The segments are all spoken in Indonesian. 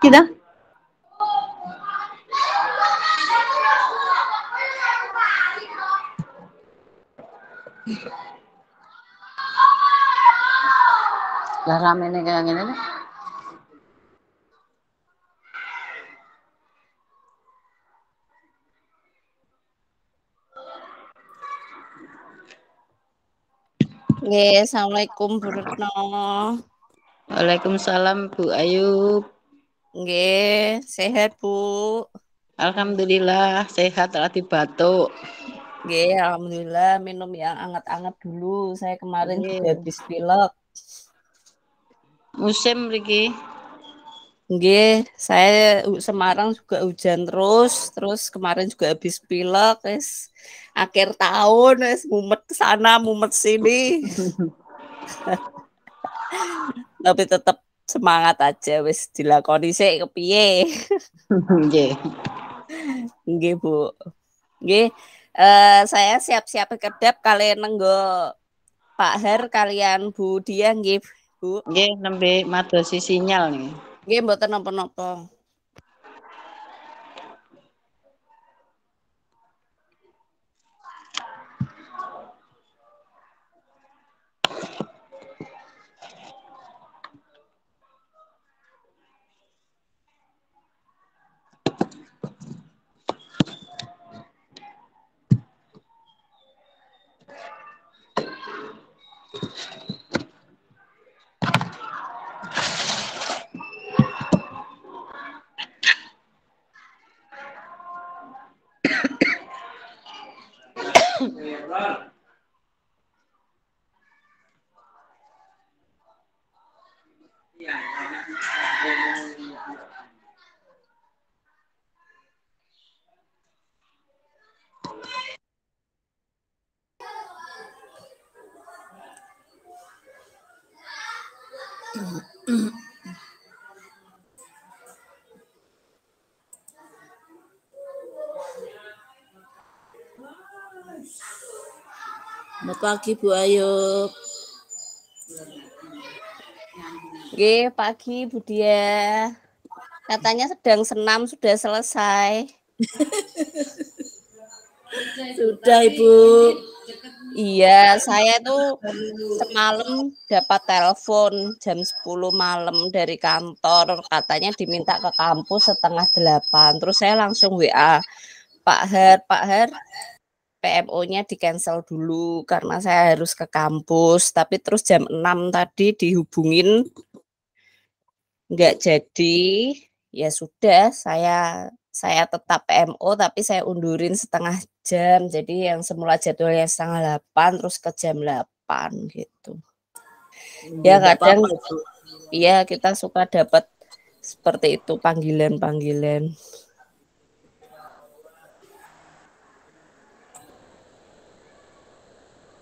Tidak. lah nih kayak gini nih Nggih, Assalamualaikum Bu Retno. Waalaikumsalam Bu Ayub. Nggih, sehat Bu. Alhamdulillah sehat lagi batuk. Nggih, alhamdulillah minum yang anget-anget dulu. Saya kemarin Nge. juga habis pilek. Musim Riki. Nggih, saya Semarang juga hujan terus, terus kemarin juga habis pilek, wis akhir tahun wis mumet sana, mumet sini. Tapi tetap semangat aja wis dilakoni sik kepiye. Nggih. Nggih, Bu. Nggih. Uh, saya siap-siap kedap kalian nenggo Pak Her kalian Bu Dia nggih, Bu. Nggih, nembe mata sinyal nih game mboten nopo napa Raro. Selamat pagi Bu Ayub. Oke, pagi Bu Dia. Katanya sedang senam sudah selesai. sudah Ibu. Iya, saya tuh semalam dapat telepon jam 10 malam dari kantor, katanya diminta ke kampus setengah delapan. Terus saya langsung WA, Pak Her, Pak Her, PMO-nya di cancel dulu karena saya harus ke kampus tapi terus jam 6 tadi dihubungin nggak jadi ya sudah saya saya tetap PMO tapi saya undurin setengah jam jadi yang semula jadwalnya setengah 8 terus ke jam 8 gitu hmm, ya kadang ya kita suka dapat seperti itu panggilan-panggilan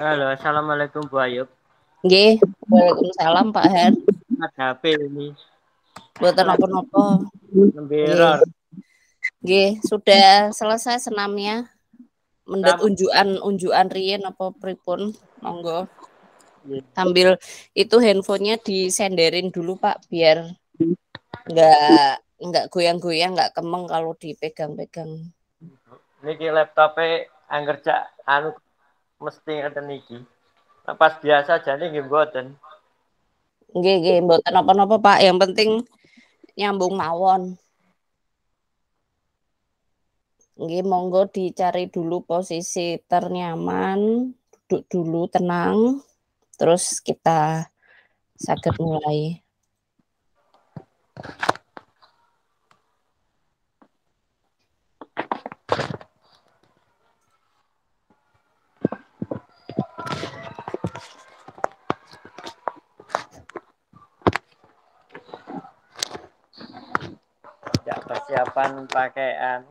Halo, assalamualaikum Bu Ayub. G, waalaikumsalam Pak Her. Ada HP ini. Buat napa nopo? Nembiror. G, sudah selesai senamnya. Mendet unjuan unjuan riyen apa pripun? Monggo. Sambil itu handphonenya disenderin dulu Pak biar nggak nggak goyang-goyang, nggak kemeng kalau dipegang-pegang. Ini laptopnya anggerja anu mesti ngeten niki. Nah, pas biasa jane nggih mboten. Nggih nggih mboten apa-apa Pak, yang penting nyambung mawon. Nggih monggo dicari dulu posisi ternyaman, duduk dulu tenang, terus kita sakit mulai. persiapan pakaian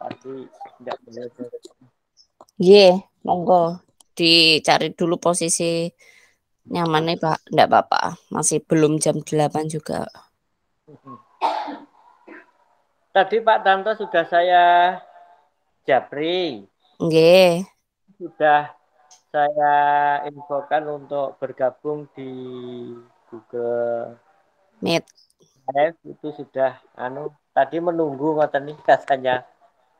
tadi tidak boleh Ye, yeah, monggo dicari dulu posisi nyamannya Pak. Enggak apa-apa. Masih belum jam delapan juga. Tadi Pak Tanto sudah saya japri. Nggih. Yeah. Sudah saya infokan untuk bergabung di Google Meet live itu sudah anu tadi menunggu ngoten nih katanya.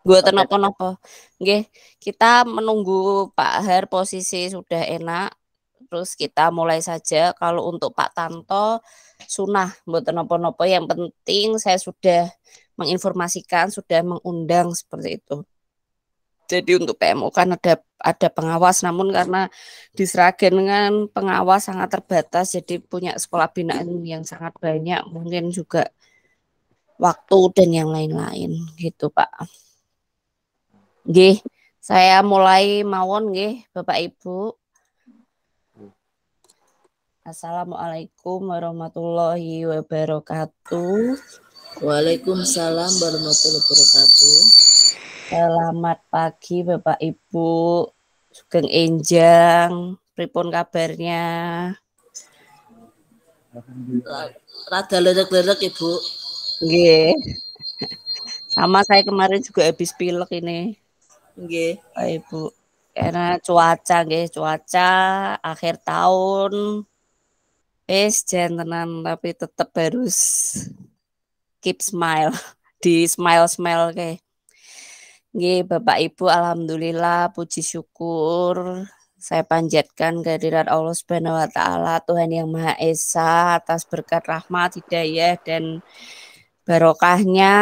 Gue tenopo nopo. Nggih, kita menunggu Pak Har posisi sudah enak. Terus kita mulai saja kalau untuk Pak Tanto sunah mboten nopo-nopo yang penting saya sudah menginformasikan sudah mengundang seperti itu. Jadi untuk PMO kan ada ada pengawas, namun karena di Sragen kan pengawas sangat terbatas, jadi punya sekolah binaan yang sangat banyak, mungkin juga waktu dan yang lain-lain gitu Pak. Nggih, saya mulai mawon gih Bapak Ibu. Assalamualaikum warahmatullahi wabarakatuh. Waalaikumsalam warahmatullahi wabarakatuh. Selamat pagi Bapak Ibu. Sugeng enjang, pripun kabarnya? Rada lerek-lerek Ibu. Nggih. Sama saya kemarin juga habis pilek ini. Nggih. Pak Ibu. Karena cuaca nggih, cuaca akhir tahun. Eh, jantanan tapi tetap harus keep smile di smile smile kayak Gih, Bapak Ibu alhamdulillah puji syukur saya panjatkan kehadirat Allah Subhanahu wa taala Tuhan yang Maha Esa atas berkat rahmat, hidayah dan barokahnya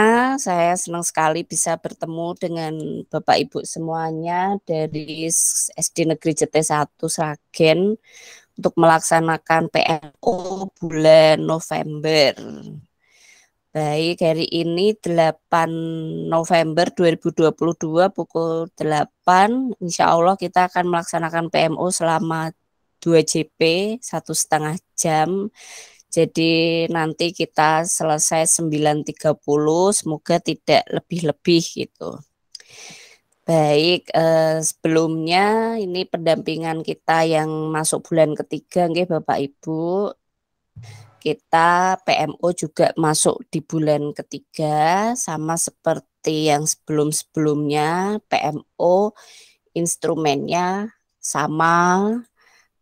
saya senang sekali bisa bertemu dengan Bapak Ibu semuanya dari SD Negeri Jete 1 Sragen untuk melaksanakan PNO bulan November. Baik, hari ini 8 November 2022 pukul 8, insya Allah kita akan melaksanakan PMO selama 2 JP, satu setengah jam. Jadi nanti kita selesai 9.30, semoga tidak lebih-lebih gitu. Baik, eh, sebelumnya ini pendampingan kita yang masuk bulan ketiga, nggih Bapak Ibu kita PMO juga masuk di bulan ketiga sama seperti yang sebelum-sebelumnya PMO instrumennya sama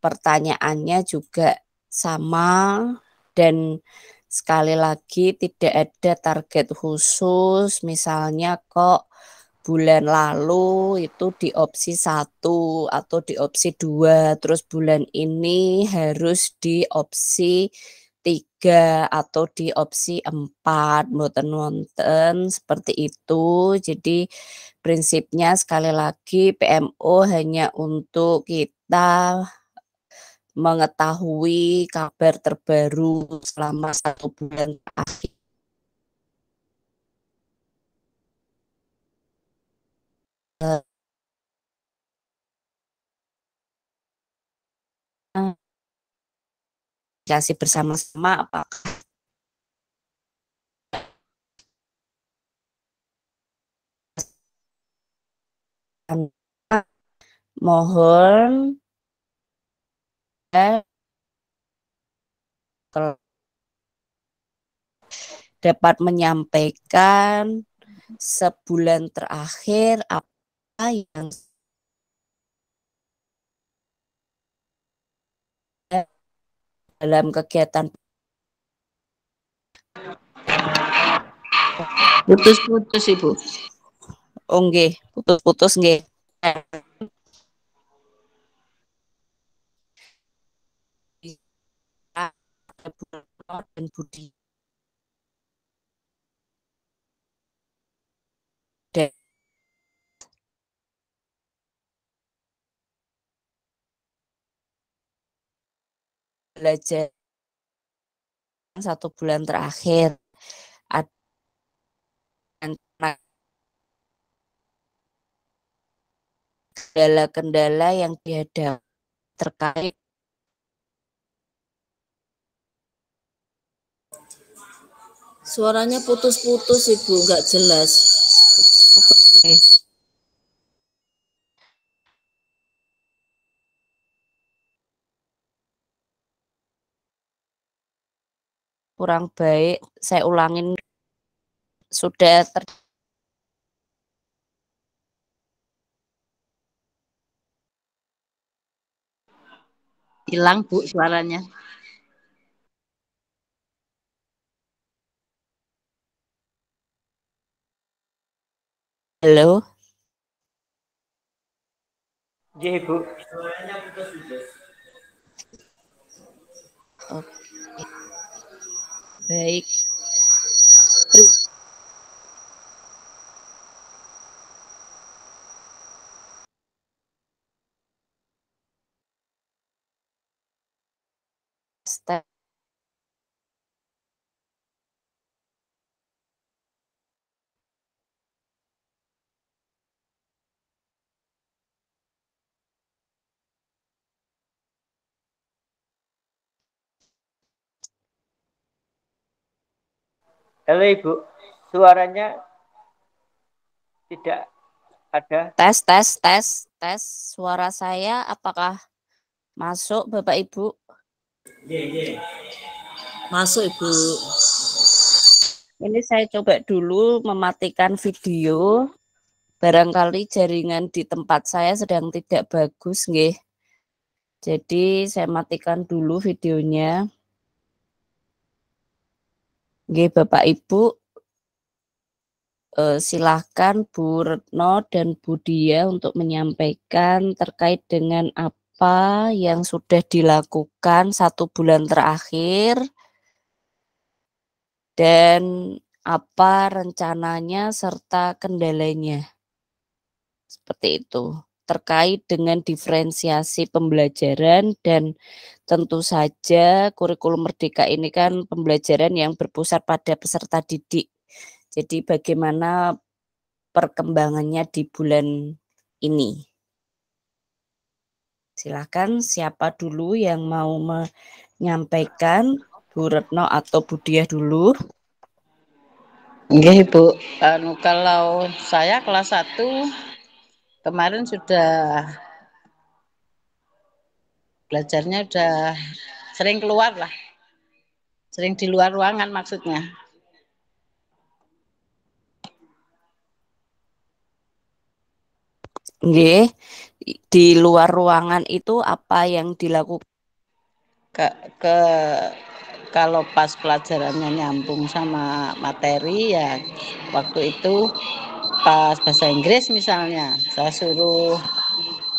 pertanyaannya juga sama dan sekali lagi tidak ada target khusus misalnya kok bulan lalu itu di opsi satu atau di opsi dua terus bulan ini harus di opsi tiga atau di opsi empat mboten wonten seperti itu jadi prinsipnya sekali lagi PMO hanya untuk kita mengetahui kabar terbaru selama satu bulan akhir Uh, eh, aplikasi bersama-sama apakah mohon dapat menyampaikan sebulan terakhir apa yang dalam kegiatan putus-putus ibu oh putus-putus nggih iya. dan budi belajar satu bulan terakhir kendala-kendala yang dihadapi terkait Suaranya putus-putus Ibu, nggak jelas. Okay. kurang baik. Saya ulangin sudah ter hilang Bu suaranya. Halo. ya Bu. Suaranya putus-putus. Oke baik Halo Ibu, suaranya tidak ada. Tes, tes, tes, tes. Suara saya apakah masuk Bapak Ibu? Iya, iya. Masuk Ibu. Ini saya coba dulu mematikan video. Barangkali jaringan di tempat saya sedang tidak bagus, nih. Jadi saya matikan dulu videonya. Oke, Bapak Ibu, silakan eh, silahkan Bu Retno dan Bu Dia untuk menyampaikan terkait dengan apa yang sudah dilakukan satu bulan terakhir dan apa rencananya serta kendalanya. Seperti itu terkait dengan diferensiasi pembelajaran dan Tentu saja kurikulum merdeka ini kan pembelajaran yang berpusat pada peserta didik. Jadi bagaimana perkembangannya di bulan ini? Silakan siapa dulu yang mau menyampaikan Bu Retno atau Bu dulu? Enggak Bu, anu, kalau saya kelas 1 kemarin sudah belajarnya udah sering keluar lah. Sering di luar ruangan maksudnya. Oke, Di luar ruangan itu apa yang dilakukan? Ke, ke kalau pas pelajarannya nyambung sama materi ya waktu itu pas bahasa Inggris misalnya saya suruh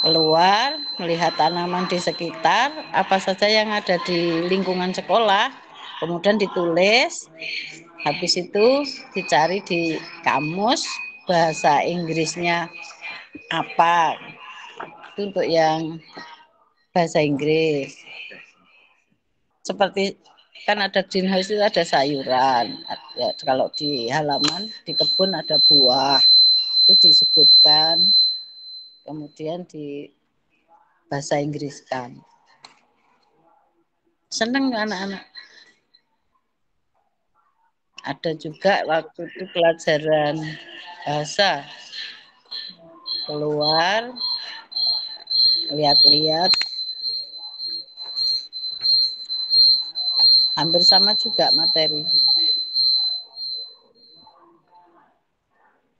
keluar melihat tanaman di sekitar apa saja yang ada di lingkungan sekolah kemudian ditulis habis itu dicari di kamus bahasa Inggrisnya apa itu untuk yang bahasa Inggris seperti kan ada greenhouse itu ada sayuran ya, kalau di halaman di kebun ada buah itu disebutkan kemudian di bahasa Inggris kan. Seneng anak-anak. Ada juga waktu itu pelajaran bahasa. Keluar, lihat-lihat. Hampir sama juga materi.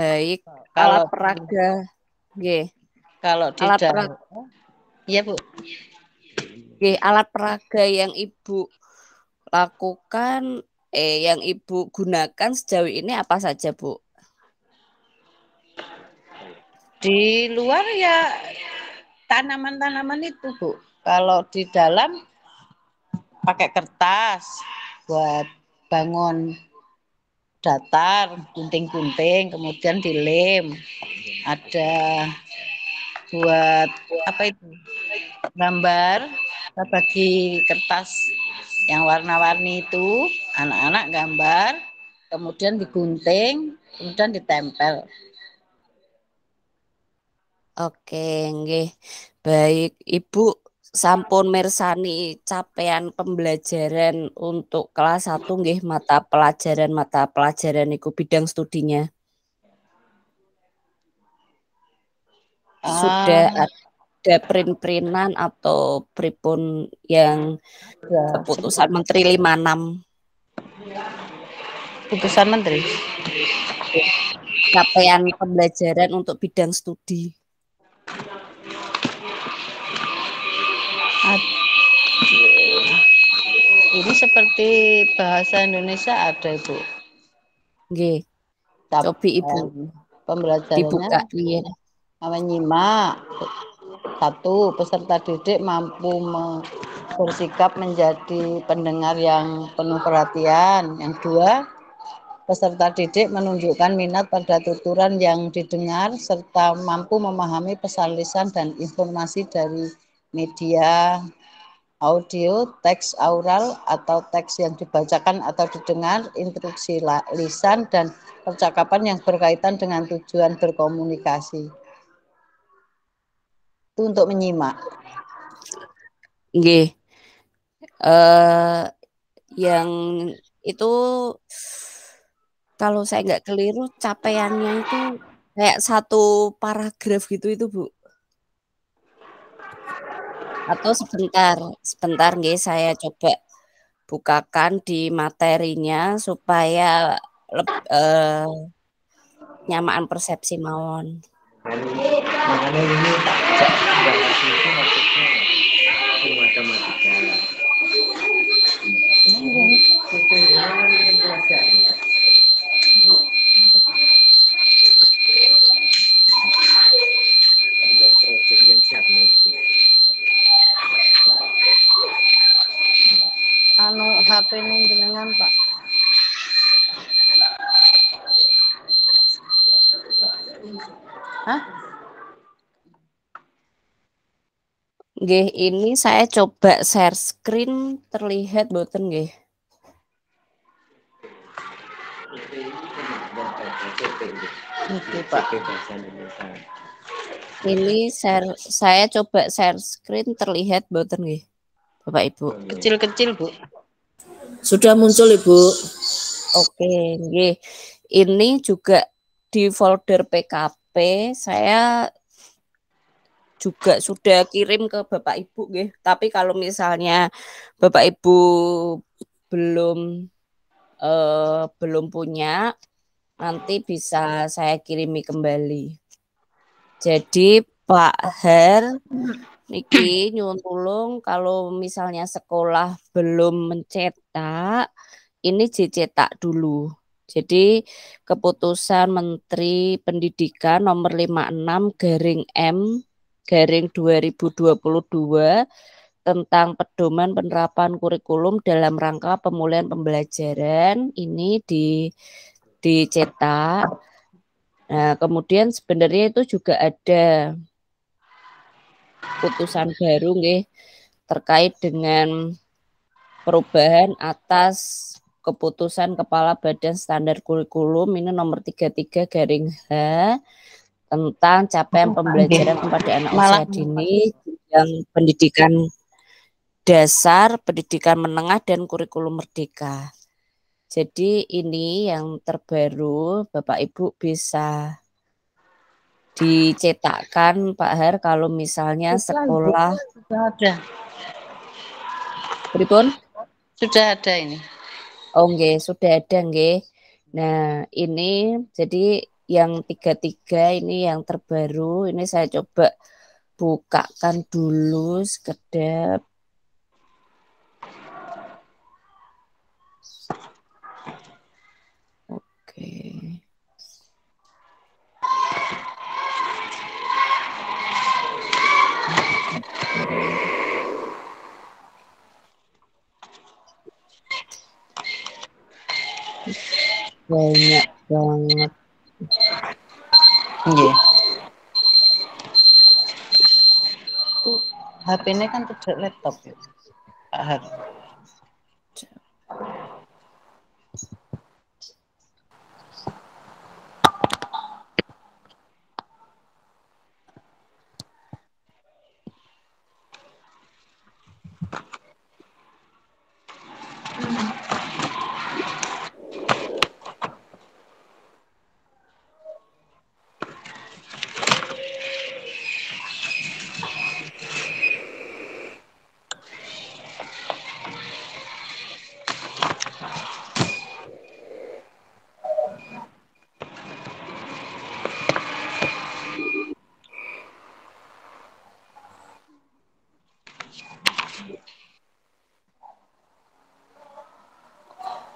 Baik, kalau peraga. G. Kalau alat dalam, Iya, Bu. Oke, alat peraga yang Ibu lakukan eh yang Ibu gunakan sejauh ini apa saja, Bu? Di luar ya tanaman-tanaman itu, Bu. Kalau di dalam pakai kertas buat bangun datar, gunting-gunting, kemudian dilem. Ada buat apa itu gambar kita bagi kertas yang warna-warni itu anak-anak gambar kemudian digunting kemudian ditempel Oke, nggih. Baik, Ibu sampun Mersani capaian pembelajaran untuk kelas 1 nggih mata pelajaran mata pelajaran iku bidang studinya. sudah ah. ada print-printan atau pripun yang ya, keputusan Menteri 56 keputusan Menteri capaian pembelajaran untuk bidang studi ini seperti bahasa Indonesia ada ibu G. tapi ibu pembelajarannya dibuka iya menyimak satu peserta didik mampu bersikap menjadi pendengar yang penuh perhatian yang dua peserta didik menunjukkan minat pada tuturan yang didengar serta mampu memahami pesan lisan dan informasi dari media audio, teks aural atau teks yang dibacakan atau didengar, instruksi lisan dan percakapan yang berkaitan dengan tujuan berkomunikasi waktu untuk menyimak. Nggih. Uh, yang itu kalau saya nggak keliru capaiannya itu kayak satu paragraf gitu itu Bu. Atau sebentar, sebentar nggih saya coba bukakan di materinya supaya uh, nyamaan persepsi mawon hari makanya ini tak itu maksudnya matematika anu HP ini dengan pak Hah? ini saya coba share screen terlihat button nggih. Ini share, saya coba share screen terlihat button G. Bapak Ibu. Kecil-kecil, Bu. Sudah muncul, Ibu. Oke, nggih. Ini juga di folder PKP KTP saya juga sudah kirim ke Bapak Ibu nggih. Tapi kalau misalnya Bapak Ibu belum uh, belum punya nanti bisa saya kirimi kembali. Jadi Pak Her niki nyuwun tulung kalau misalnya sekolah belum mencetak ini dicetak dulu jadi keputusan Menteri Pendidikan nomor 56 garing M garing 2022 tentang pedoman penerapan kurikulum dalam rangka pemulihan pembelajaran ini di dicetak. Nah, kemudian sebenarnya itu juga ada putusan baru nggih terkait dengan perubahan atas keputusan Kepala Badan Standar Kurikulum ini nomor 33 garing H tentang capaian pembelajaran kepada anak usia dini yang pendidikan dasar, pendidikan menengah dan kurikulum merdeka. Jadi ini yang terbaru Bapak Ibu bisa dicetakkan Pak her. kalau misalnya sekolah sudah ada. Pripun? Sudah ada ini. Oh nggih, sudah ada nggih. Nah, ini jadi yang tiga-tiga ini yang terbaru. Ini saya coba bukakan dulu sekedap. Oke. banyak banget iya yeah. HP nya kan tidak laptop ya Pak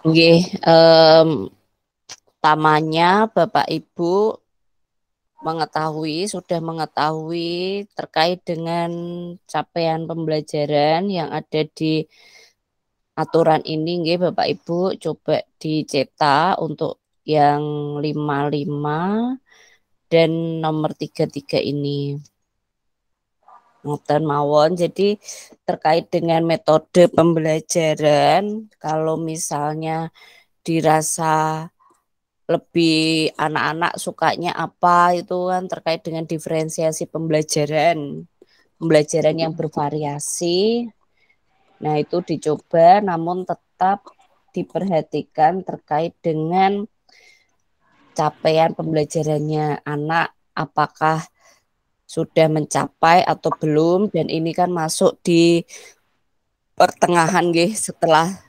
Oke, um, utamanya Bapak Ibu mengetahui sudah mengetahui terkait dengan capaian pembelajaran yang ada di aturan ini nggih Bapak Ibu coba dicetak untuk yang lima lima dan nomor tiga tiga ini. Ngoten mawon. Jadi terkait dengan metode pembelajaran, kalau misalnya dirasa lebih anak-anak sukanya apa itu kan terkait dengan diferensiasi pembelajaran. Pembelajaran yang bervariasi. Nah, itu dicoba namun tetap diperhatikan terkait dengan capaian pembelajarannya anak apakah sudah mencapai atau belum dan ini kan masuk di pertengahan gih setelah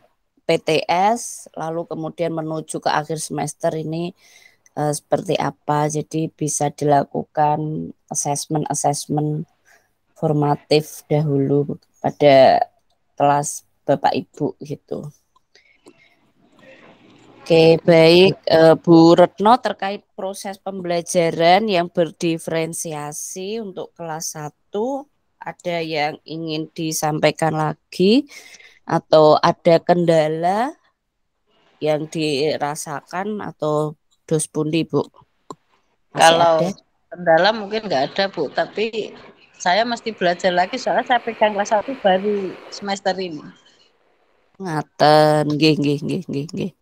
PTS lalu kemudian menuju ke akhir semester ini uh, seperti apa jadi bisa dilakukan assessment-assessment formatif dahulu pada kelas Bapak Ibu gitu. Oke, baik uh, Bu Retno terkait proses pembelajaran yang berdiferensiasi untuk kelas 1 ada yang ingin disampaikan lagi atau ada kendala yang dirasakan atau dos pundi Bu? Masih Kalau ada? kendala mungkin nggak ada Bu, tapi saya mesti belajar lagi soalnya saya pegang kelas 1 baru semester ini. Ngaten, nggih nggih nggih nggih nggih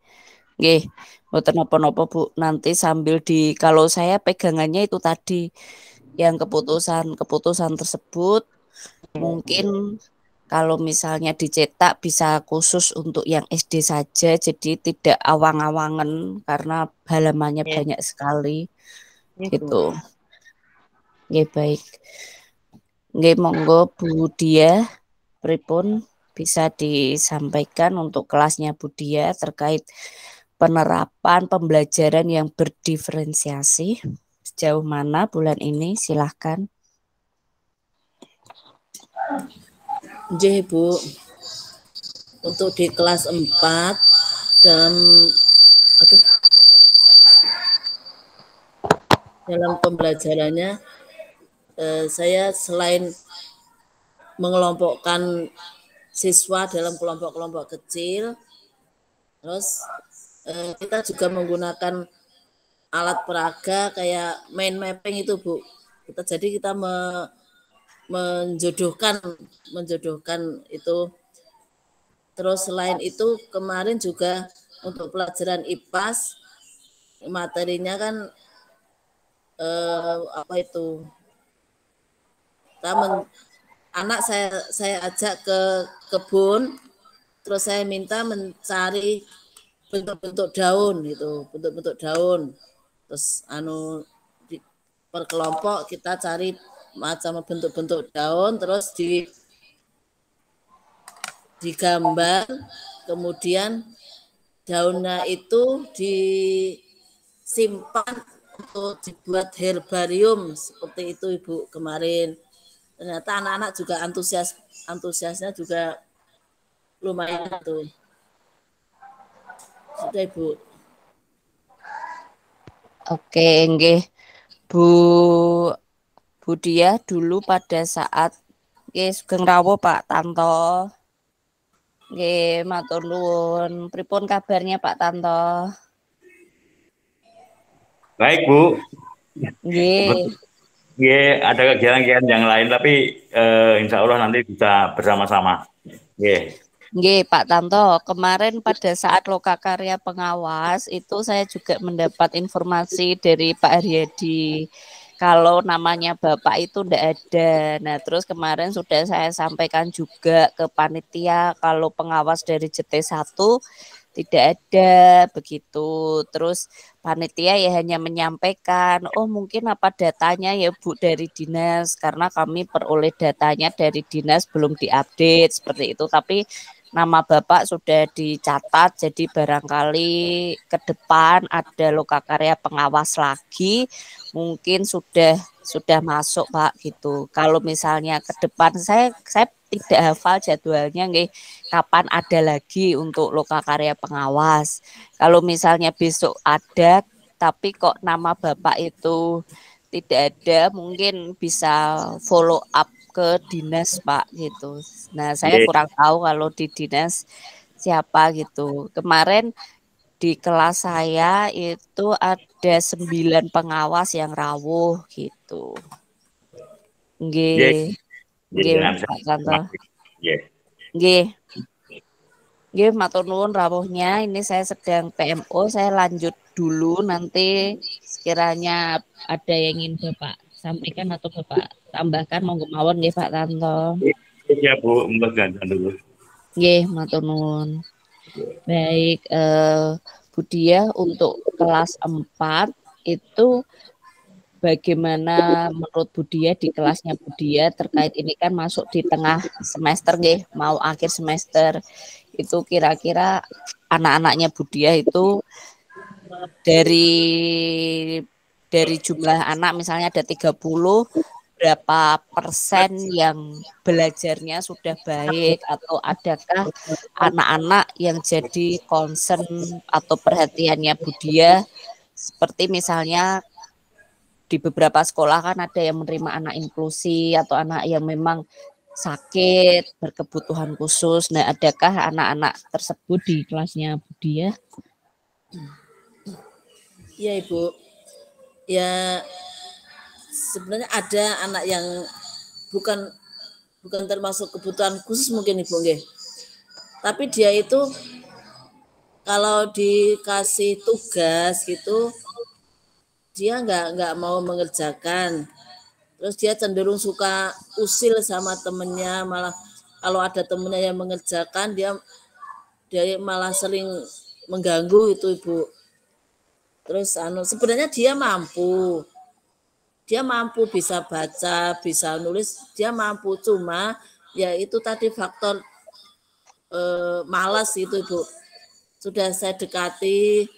oke mboten napa-napa Bu. Nanti sambil di kalau saya pegangannya itu tadi yang keputusan-keputusan tersebut mungkin kalau misalnya dicetak bisa khusus untuk yang SD saja jadi tidak awang-awangan karena halamannya yeah. banyak sekali yeah. gitu. Nggih baik. Nggih monggo Bu Dia pripun bisa disampaikan untuk kelasnya Bu Dia terkait penerapan pembelajaran yang berdiferensiasi sejauh mana bulan ini silahkan Jih untuk di kelas 4 dalam aduh dalam pembelajarannya eh, saya selain mengelompokkan siswa dalam kelompok-kelompok kecil terus Eh, kita juga menggunakan alat peraga kayak main mapping itu bu kita jadi kita me, menjodohkan menjodohkan itu terus selain itu kemarin juga untuk pelajaran IPAS materinya kan eh, apa itu kita men, anak saya saya ajak ke kebun terus saya minta mencari bentuk-bentuk daun itu bentuk-bentuk daun. Terus anu di, per kelompok kita cari macam bentuk-bentuk daun terus di digambar kemudian daunnya itu disimpan untuk dibuat herbarium seperti itu Ibu kemarin. Ternyata anak-anak juga antusias antusiasnya juga lumayan tuh. Sudah Ibu. Oke, nggih. Bu Budia dulu pada saat nggih sugeng rawuh Pak Tanto. Nggih, matur nuwun. Pripun kabarnya Pak Tanto? Baik, Bu. Nggih. ada kegiatan-kegiatan yang lain tapi eh, insya Allah nanti bisa bersama-sama. Nggih. Nge, Pak Tanto, kemarin pada saat lokakarya pengawas itu saya juga mendapat informasi dari Pak Aryadi kalau namanya Bapak itu tidak ada. Nah, terus kemarin sudah saya sampaikan juga ke panitia kalau pengawas dari JT1 tidak ada begitu. Terus panitia ya hanya menyampaikan, oh mungkin apa datanya ya Bu dari dinas karena kami peroleh datanya dari dinas belum diupdate seperti itu. Tapi nama Bapak sudah dicatat jadi barangkali ke depan ada loka karya pengawas lagi mungkin sudah sudah masuk Pak gitu. Kalau misalnya ke depan saya saya tidak hafal jadwalnya nih kapan ada lagi untuk loka karya pengawas. Kalau misalnya besok ada tapi kok nama Bapak itu tidak ada mungkin bisa follow up ke dinas Pak gitu. Nah saya Oke. kurang tahu kalau di dinas siapa gitu. Kemarin di kelas saya itu ada sembilan pengawas yang rawuh gitu. Nggih. Nggih Pak Santo. Nggih. Nggih. Nggih rawuhnya. Ini saya sedang PMO, saya lanjut dulu nanti sekiranya ada yang ingin Bapak sampaikan atau Bapak tambahkan monggo mawon nggih Pak Tanto. Iya Bu, monggo gandan dulu. Nggih, matur nuwun. Baik, eh Budia untuk kelas 4 itu bagaimana menurut Budia di kelasnya Budia terkait ini kan masuk di tengah semester nggih, mau akhir semester. Itu kira-kira anak-anaknya Budia itu dari dari jumlah anak misalnya ada 30 berapa persen yang belajarnya sudah baik atau adakah anak-anak yang jadi concern atau perhatiannya Budia seperti misalnya di beberapa sekolah kan ada yang menerima anak inklusi atau anak yang memang sakit berkebutuhan khusus nah adakah anak-anak tersebut di kelasnya Budia? Ya Ibu ya sebenarnya ada anak yang bukan bukan termasuk kebutuhan khusus mungkin ibu nggih. Tapi dia itu kalau dikasih tugas gitu dia nggak nggak mau mengerjakan terus dia cenderung suka usil sama temennya malah kalau ada temennya yang mengerjakan dia dia malah sering mengganggu itu ibu terus anu sebenarnya dia mampu dia mampu bisa baca, bisa nulis, dia mampu cuma yaitu tadi faktor e, malas itu Ibu. Sudah saya dekati,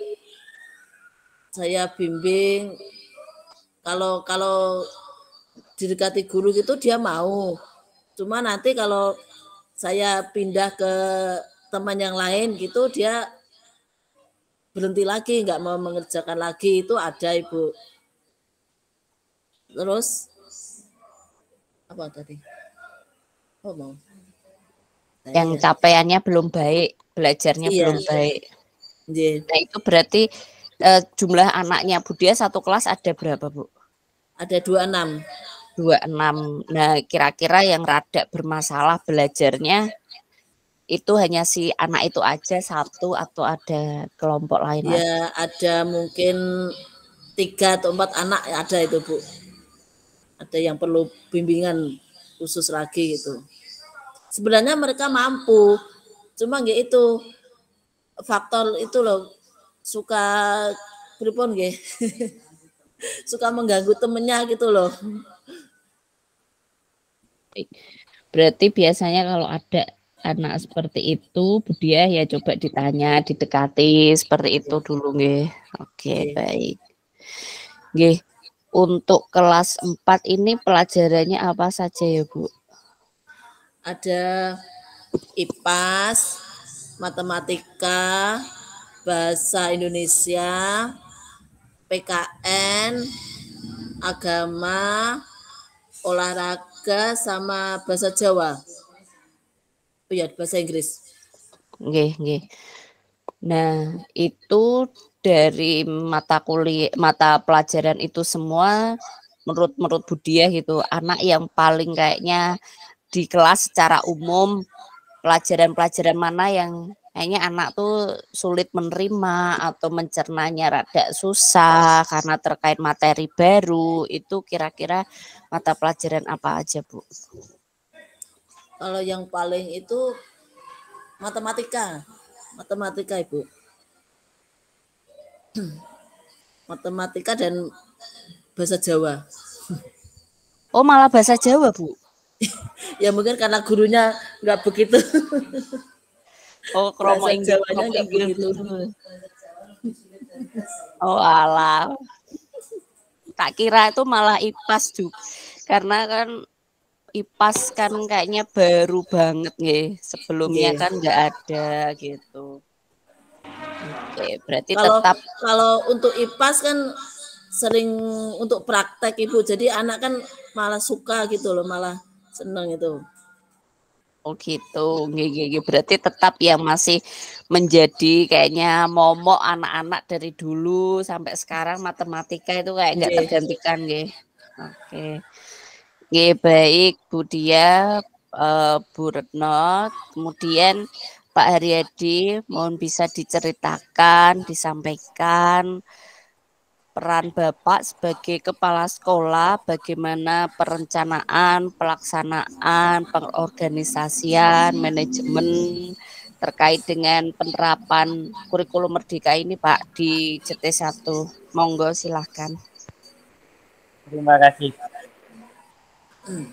saya bimbing. Kalau kalau didekati guru itu dia mau. Cuma nanti kalau saya pindah ke teman yang lain gitu dia berhenti lagi, nggak mau mengerjakan lagi itu ada Ibu. Terus apa tadi? Oh, mau. Yang capaiannya belum baik, belajarnya iya. belum baik. Yeah. Nah, itu berarti uh, jumlah anaknya Bu satu kelas ada berapa, Bu? Ada 26. 26. Nah, kira-kira yang rada bermasalah belajarnya itu hanya si anak itu aja satu atau ada kelompok lain? Ya, ada mungkin tiga atau empat anak ada itu, Bu ada yang perlu bimbingan khusus lagi gitu. Sebenarnya mereka mampu, cuma gitu itu faktor itu loh suka pripun gitu, suka mengganggu temennya gitu loh. Berarti biasanya kalau ada anak seperti itu, dia ya, ya coba ditanya, didekati seperti itu dulu nggih. Oke, baik. Nggih. Untuk kelas 4 ini pelajarannya apa saja ya, Bu? Ada IPAS, matematika, bahasa Indonesia, PKN, agama, olahraga sama bahasa Jawa. Oh ya, bahasa Inggris. Oke nggih. Nah, itu dari mata kuliah mata pelajaran itu semua menurut menurut Budia gitu anak yang paling kayaknya di kelas secara umum pelajaran-pelajaran mana yang kayaknya anak tuh sulit menerima atau mencernanya rada susah karena terkait materi baru itu kira-kira mata pelajaran apa aja Bu? Kalau yang paling itu matematika. Matematika Ibu matematika dan bahasa Jawa. Oh, malah bahasa Jawa, Bu. ya mungkin karena gurunya nggak begitu. oh, kromo yang Jawanya nggak begitu. Oh, alah. Tak kira itu malah IPAS juga. Karena kan IPAS kan kayaknya baru banget nih. Sebelumnya yeah. kan nggak ada gitu. Oke, berarti kalau, tetap kalau untuk IPAS kan sering untuk praktek Ibu. Jadi anak kan malah suka gitu loh, malah senang itu. Oh gitu, gigi berarti tetap yang masih menjadi kayaknya momok anak-anak dari dulu sampai sekarang matematika itu kayak nggak tergantikan, gih. Oke, Okay. baik Bu Dia, uh, Bu Retno, kemudian Pak Haryadi, mohon bisa diceritakan, disampaikan peran Bapak sebagai kepala sekolah, bagaimana perencanaan, pelaksanaan, pengorganisasian, manajemen terkait dengan penerapan kurikulum merdeka ini Pak di JT1. Monggo silahkan. Terima kasih. Selamat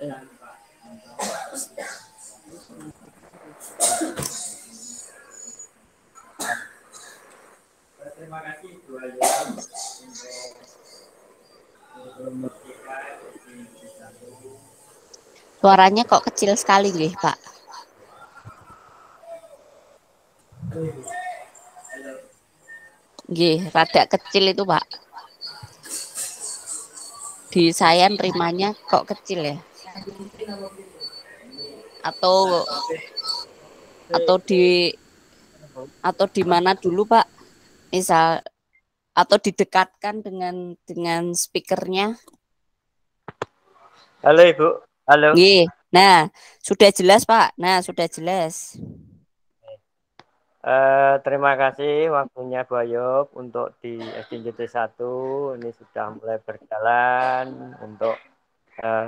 hmm. terima kasih Bu Suaranya kok kecil sekali nih Pak. Gih, rada kecil itu, Pak. Di saya nerimanya kok kecil ya? Atau atau di atau di mana dulu, Pak? misal atau didekatkan dengan dengan speakernya halo ibu halo Ye. nah sudah jelas pak nah sudah jelas Uh, terima kasih waktunya Bu Ayub untuk di SDGT 1 ini sudah mulai berjalan untuk uh,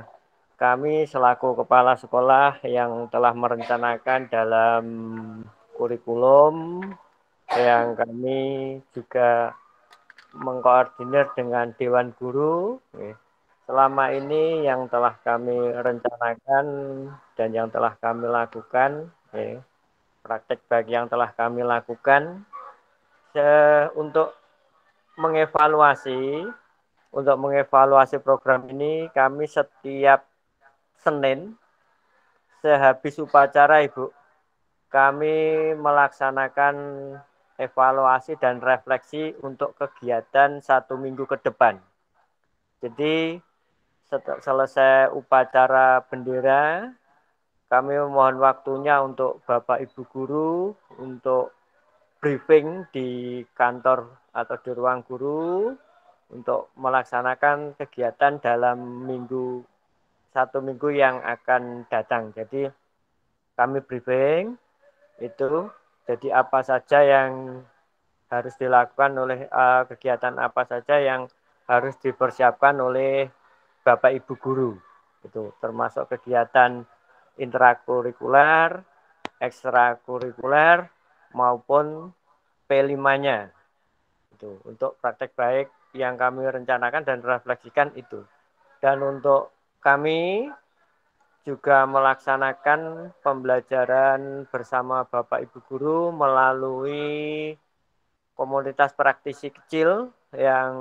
kami selaku kepala sekolah yang telah merencanakan dalam kurikulum yang kami juga mengkoordinir dengan Dewan Guru. Selama ini yang telah kami rencanakan dan yang telah kami lakukan, praktek bagi yang telah kami lakukan untuk mengevaluasi untuk mengevaluasi program ini kami setiap Senin sehabis upacara Ibu kami melaksanakan evaluasi dan refleksi untuk kegiatan satu minggu ke depan. Jadi selesai upacara bendera, kami mohon waktunya untuk Bapak Ibu Guru untuk briefing di kantor atau di ruang guru untuk melaksanakan kegiatan dalam minggu satu minggu yang akan datang. Jadi kami briefing itu jadi apa saja yang harus dilakukan oleh uh, kegiatan apa saja yang harus dipersiapkan oleh Bapak Ibu guru itu termasuk kegiatan intrakurikuler, ekstrakurikuler maupun P5-nya. Itu untuk praktek baik yang kami rencanakan dan refleksikan itu. Dan untuk kami juga melaksanakan pembelajaran bersama Bapak Ibu guru melalui komunitas praktisi kecil yang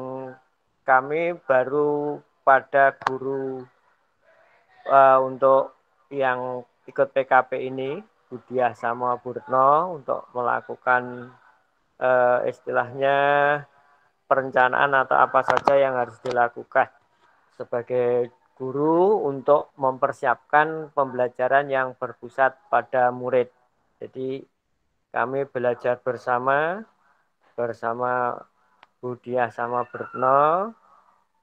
kami baru pada guru uh, untuk yang ikut PKP ini Budia sama Burno untuk melakukan uh, istilahnya perencanaan atau apa saja yang harus dilakukan sebagai guru untuk mempersiapkan pembelajaran yang berpusat pada murid. Jadi kami belajar bersama bersama Budia sama Bertno,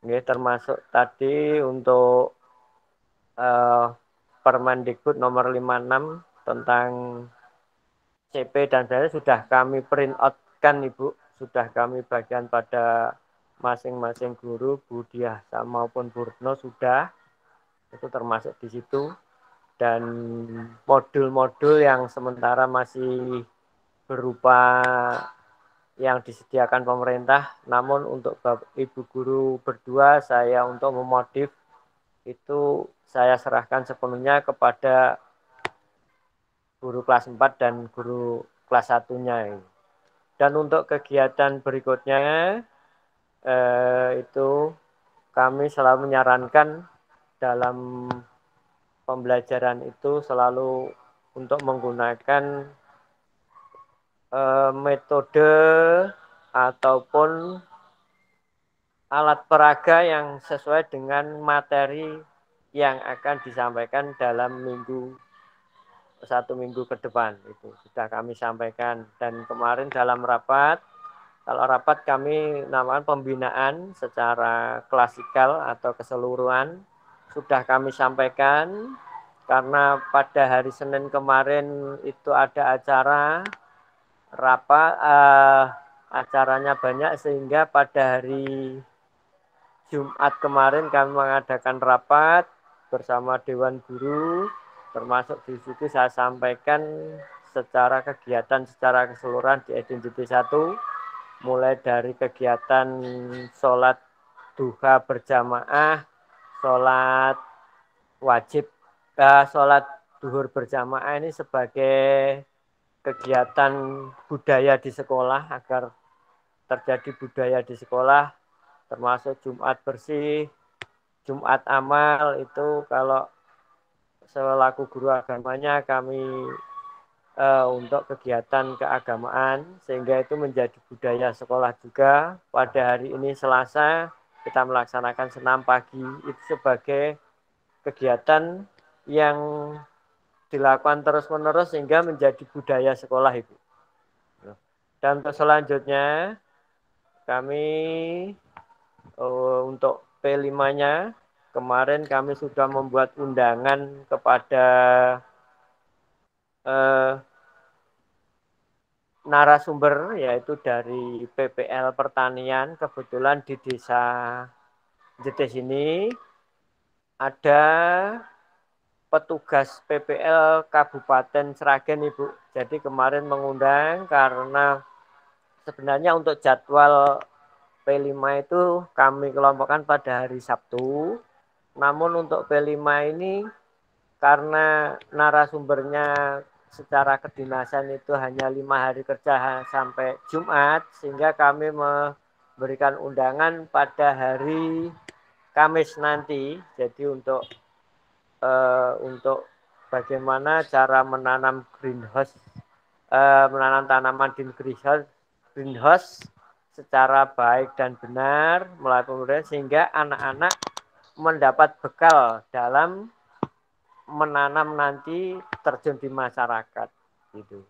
ya, termasuk tadi untuk uh, Permendikbud nomor 56 tentang CP dan saya sudah kami print out kan Ibu, sudah kami bagian pada masing-masing guru Budiah maupun Burno sudah itu termasuk di situ dan modul-modul yang sementara masih berupa yang disediakan pemerintah namun untuk ibu guru berdua saya untuk memodif itu saya serahkan sepenuhnya kepada guru kelas 4 dan guru kelas satunya dan untuk kegiatan berikutnya eh, itu kami selalu menyarankan dalam pembelajaran itu selalu untuk menggunakan eh, metode ataupun alat peraga yang sesuai dengan materi yang akan disampaikan dalam minggu satu minggu ke depan itu sudah kami sampaikan dan kemarin dalam rapat kalau rapat kami namakan pembinaan secara klasikal atau keseluruhan sudah kami sampaikan karena pada hari Senin kemarin itu ada acara rapat eh, acaranya banyak sehingga pada hari Jumat kemarin kami mengadakan rapat bersama Dewan Guru termasuk di situ saya sampaikan secara kegiatan secara keseluruhan di SDN 1 mulai dari kegiatan sholat duha berjamaah, sholat wajib, uh, sholat duhur berjamaah ini sebagai kegiatan budaya di sekolah agar terjadi budaya di sekolah termasuk Jumat bersih, Jumat amal itu kalau selaku guru agamanya kami uh, untuk kegiatan keagamaan sehingga itu menjadi budaya sekolah juga. Pada hari ini Selasa kita melaksanakan senam pagi itu sebagai kegiatan yang dilakukan terus-menerus sehingga menjadi budaya sekolah itu Dan untuk selanjutnya kami uh, untuk P5-nya kemarin kami sudah membuat undangan kepada eh, narasumber yaitu dari PPL Pertanian kebetulan di desa Jetis ini ada petugas PPL Kabupaten Sragen Ibu. Jadi kemarin mengundang karena sebenarnya untuk jadwal P5 itu kami kelompokkan pada hari Sabtu. Namun untuk P5 ini karena narasumbernya secara kedinasan itu hanya lima hari kerja sampai Jumat sehingga kami memberikan undangan pada hari Kamis nanti jadi untuk uh, untuk bagaimana cara menanam greenhouse uh, menanam tanaman di greenhouse greenhouse secara baik dan benar melalui pemberian sehingga anak-anak mendapat bekal dalam menanam nanti terjun di masyarakat gitu.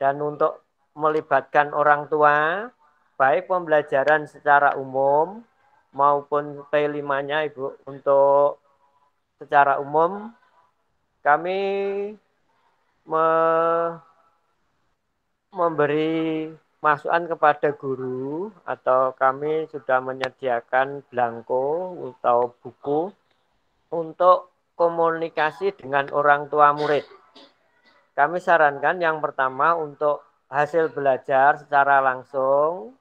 Dan untuk melibatkan orang tua baik pembelajaran secara umum maupun P5-nya Ibu untuk secara umum kami me memberi masukan kepada guru atau kami sudah menyediakan belangko atau buku untuk komunikasi dengan orang tua murid. Kami sarankan yang pertama untuk hasil belajar secara langsung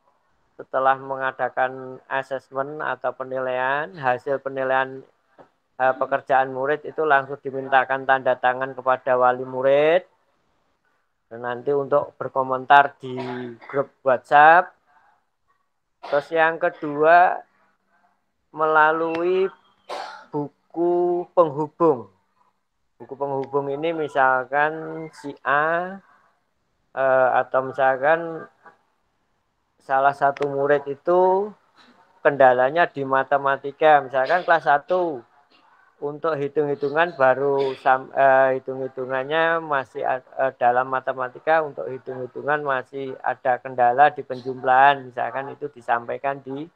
setelah mengadakan asesmen atau penilaian, hasil penilaian e, pekerjaan murid itu langsung dimintakan tanda tangan kepada wali murid. Dan nanti untuk berkomentar di grup WhatsApp. Terus yang kedua melalui buku penghubung. Buku penghubung ini misalkan si A eh, atau misalkan salah satu murid itu kendalanya di matematika, misalkan kelas 1 untuk hitung-hitungan baru eh, hitung-hitungannya masih eh, dalam matematika untuk hitung-hitungan masih ada kendala di penjumlahan, misalkan itu disampaikan di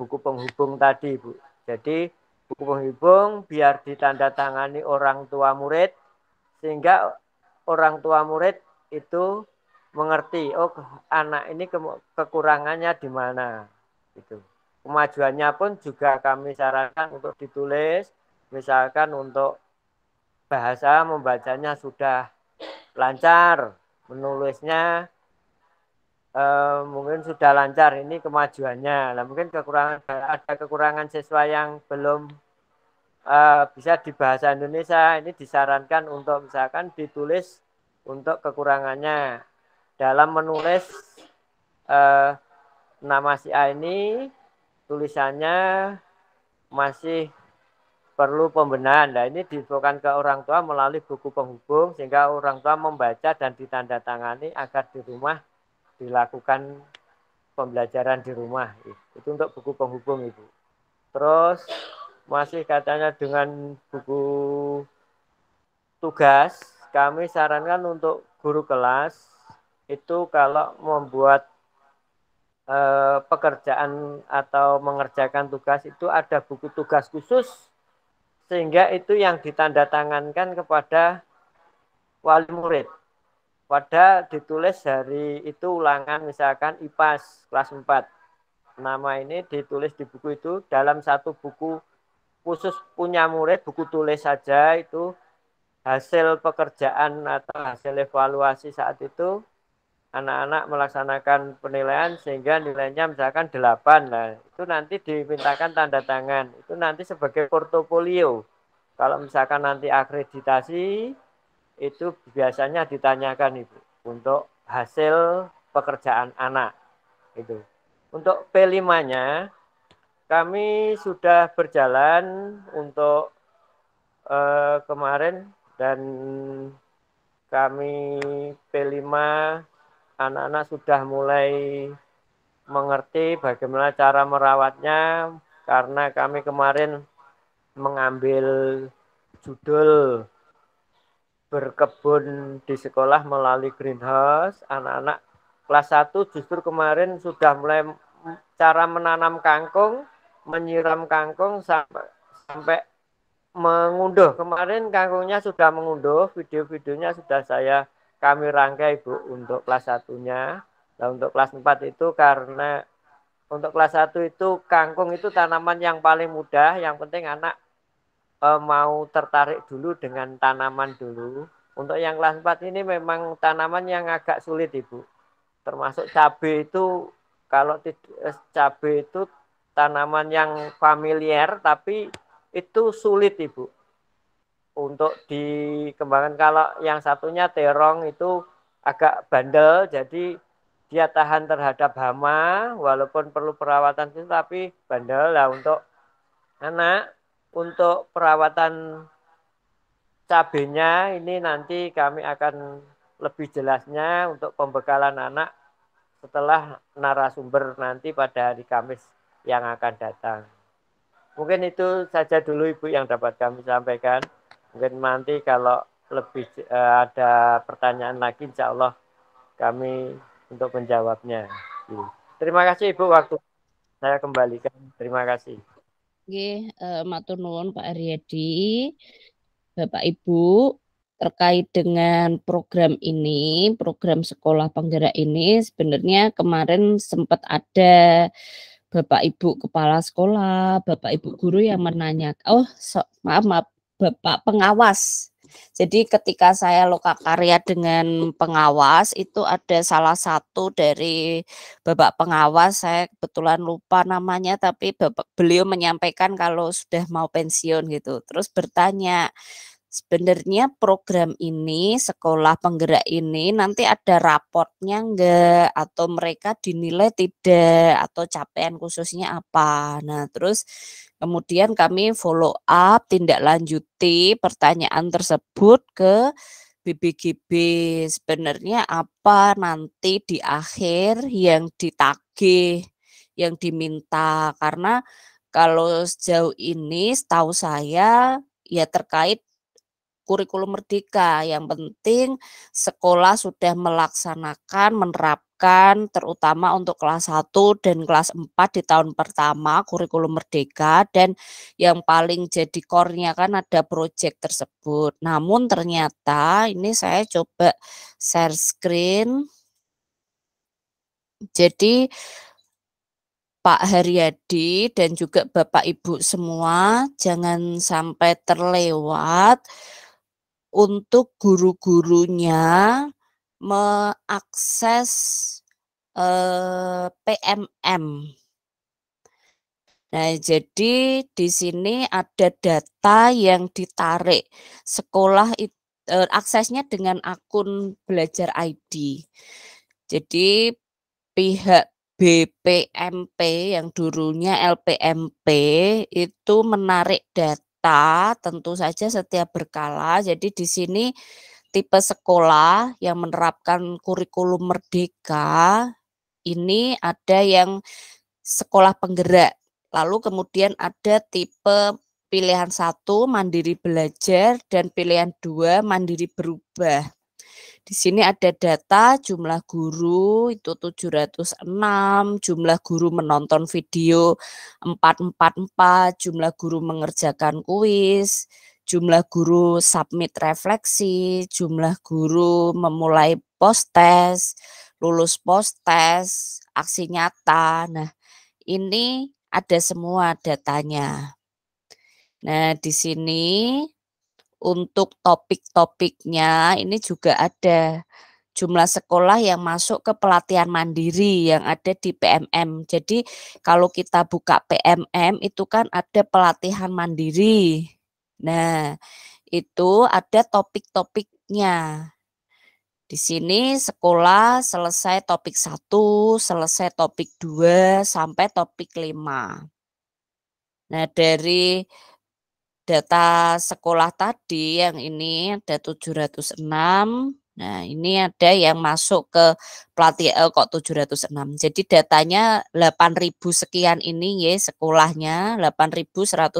buku penghubung tadi, Bu. Jadi buku penghubung biar ditandatangani orang tua murid sehingga orang tua murid itu mengerti oh anak ini ke kekurangannya di mana itu Kemajuannya pun juga kami sarankan untuk ditulis misalkan untuk bahasa membacanya sudah lancar, menulisnya Eh, mungkin sudah lancar ini kemajuannya. Nah, mungkin kekurangan ada kekurangan siswa yang belum uh, bisa di bahasa Indonesia ini disarankan untuk misalkan ditulis untuk kekurangannya dalam menulis uh, nama si A ini tulisannya masih perlu pembenahan. Nah, ini diinfokan ke orang tua melalui buku penghubung sehingga orang tua membaca dan ditandatangani agar di rumah dilakukan pembelajaran di rumah. Itu untuk buku penghubung Ibu. Terus masih katanya dengan buku tugas, kami sarankan untuk guru kelas itu kalau membuat eh, pekerjaan atau mengerjakan tugas itu ada buku tugas khusus sehingga itu yang ditandatangankan kepada wali murid. Wadah ditulis dari itu ulangan misalkan IPAS kelas 4. Nama ini ditulis di buku itu dalam satu buku khusus punya murid, buku tulis saja itu hasil pekerjaan atau hasil evaluasi saat itu anak-anak melaksanakan penilaian sehingga nilainya misalkan 8. Nah, itu nanti dimintakan tanda tangan. Itu nanti sebagai portofolio. Kalau misalkan nanti akreditasi, itu biasanya ditanyakan Ibu untuk hasil pekerjaan anak itu. Untuk P5-nya kami sudah berjalan untuk uh, kemarin dan kami P5 anak-anak sudah mulai mengerti bagaimana cara merawatnya karena kami kemarin mengambil judul berkebun di sekolah melalui greenhouse. Anak-anak kelas 1 justru kemarin sudah mulai cara menanam kangkung, menyiram kangkung sampai sampai mengunduh. Kemarin kangkungnya sudah mengunduh, video-videonya sudah saya kami rangkai Bu untuk kelas satunya. Nah, untuk kelas 4 itu karena untuk kelas 1 itu kangkung itu tanaman yang paling mudah, yang penting anak Eh, mau tertarik dulu dengan tanaman dulu. Untuk yang kelas 4 ini memang tanaman yang agak sulit, Ibu. Termasuk cabai itu kalau eh, cabai itu tanaman yang familiar tapi itu sulit, Ibu. Untuk dikembangkan kalau yang satunya terong itu agak bandel jadi dia tahan terhadap hama walaupun perlu perawatan itu tapi bandel lah untuk anak untuk perawatan cabenya ini nanti kami akan lebih jelasnya untuk pembekalan anak setelah narasumber nanti pada hari Kamis yang akan datang. Mungkin itu saja dulu Ibu yang dapat kami sampaikan. Mungkin nanti kalau lebih eh, ada pertanyaan lagi insya Allah kami untuk menjawabnya. Terima kasih Ibu waktu saya kembalikan. Terima kasih. Nggih, eh, matur nuwun Pak Aryadi, Bapak Ibu, terkait dengan program ini, program sekolah penggerak ini sebenarnya kemarin sempat ada Bapak Ibu kepala sekolah, Bapak Ibu guru yang menanyakan, oh so, maaf maaf Bapak pengawas jadi ketika saya loka karya dengan pengawas itu ada salah satu dari bapak pengawas saya kebetulan lupa namanya tapi bapak, beliau menyampaikan kalau sudah mau pensiun gitu. Terus bertanya Sebenarnya program ini, sekolah penggerak ini nanti ada raportnya enggak atau mereka dinilai tidak atau capaian khususnya apa. Nah, terus kemudian kami follow up, tindak lanjuti pertanyaan tersebut ke BBGB sebenarnya apa nanti di akhir yang ditagih, yang diminta. Karena kalau sejauh ini setahu saya ya terkait kurikulum merdeka. Yang penting sekolah sudah melaksanakan, menerapkan terutama untuk kelas 1 dan kelas 4 di tahun pertama kurikulum merdeka dan yang paling jadi core kan ada proyek tersebut. Namun ternyata ini saya coba share screen. Jadi Pak Haryadi dan juga Bapak Ibu semua jangan sampai terlewat untuk guru-gurunya mengakses eh, PMM. Nah, jadi di sini ada data yang ditarik. Sekolah eh, aksesnya dengan akun belajar ID. Jadi pihak BPMP yang dulunya LPMP itu menarik data kita tentu saja setiap berkala. Jadi di sini tipe sekolah yang menerapkan kurikulum merdeka ini ada yang sekolah penggerak. Lalu kemudian ada tipe pilihan satu mandiri belajar dan pilihan dua mandiri berubah. Di sini ada data jumlah guru itu 706, jumlah guru menonton video 444, jumlah guru mengerjakan kuis, jumlah guru submit refleksi, jumlah guru memulai post test, lulus post test, aksi nyata. Nah, ini ada semua datanya. Nah, di sini untuk topik-topiknya ini juga ada jumlah sekolah yang masuk ke pelatihan mandiri yang ada di PMM. Jadi kalau kita buka PMM itu kan ada pelatihan mandiri. Nah, itu ada topik-topiknya. Di sini sekolah selesai topik 1, selesai topik 2 sampai topik 5. Nah, dari data sekolah tadi yang ini ada 706. Nah, ini ada yang masuk ke pelatih L eh, kok 706. Jadi datanya 8000 sekian ini ya sekolahnya 8174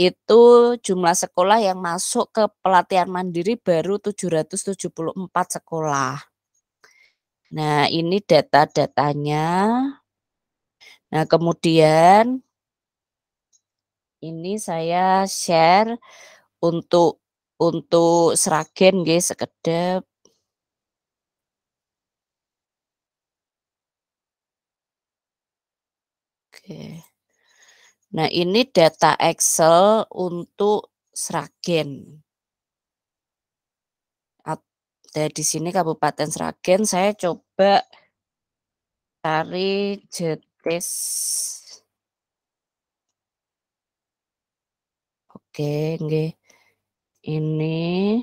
itu jumlah sekolah yang masuk ke pelatihan mandiri baru 774 sekolah. Nah, ini data-datanya. Nah, kemudian ini saya share untuk untuk Seragen guys sekedap Oke. Nah, ini data Excel untuk Seragen. Ada eh, di sini Kabupaten Seragen, saya coba cari jetis Oke, okay, Ini.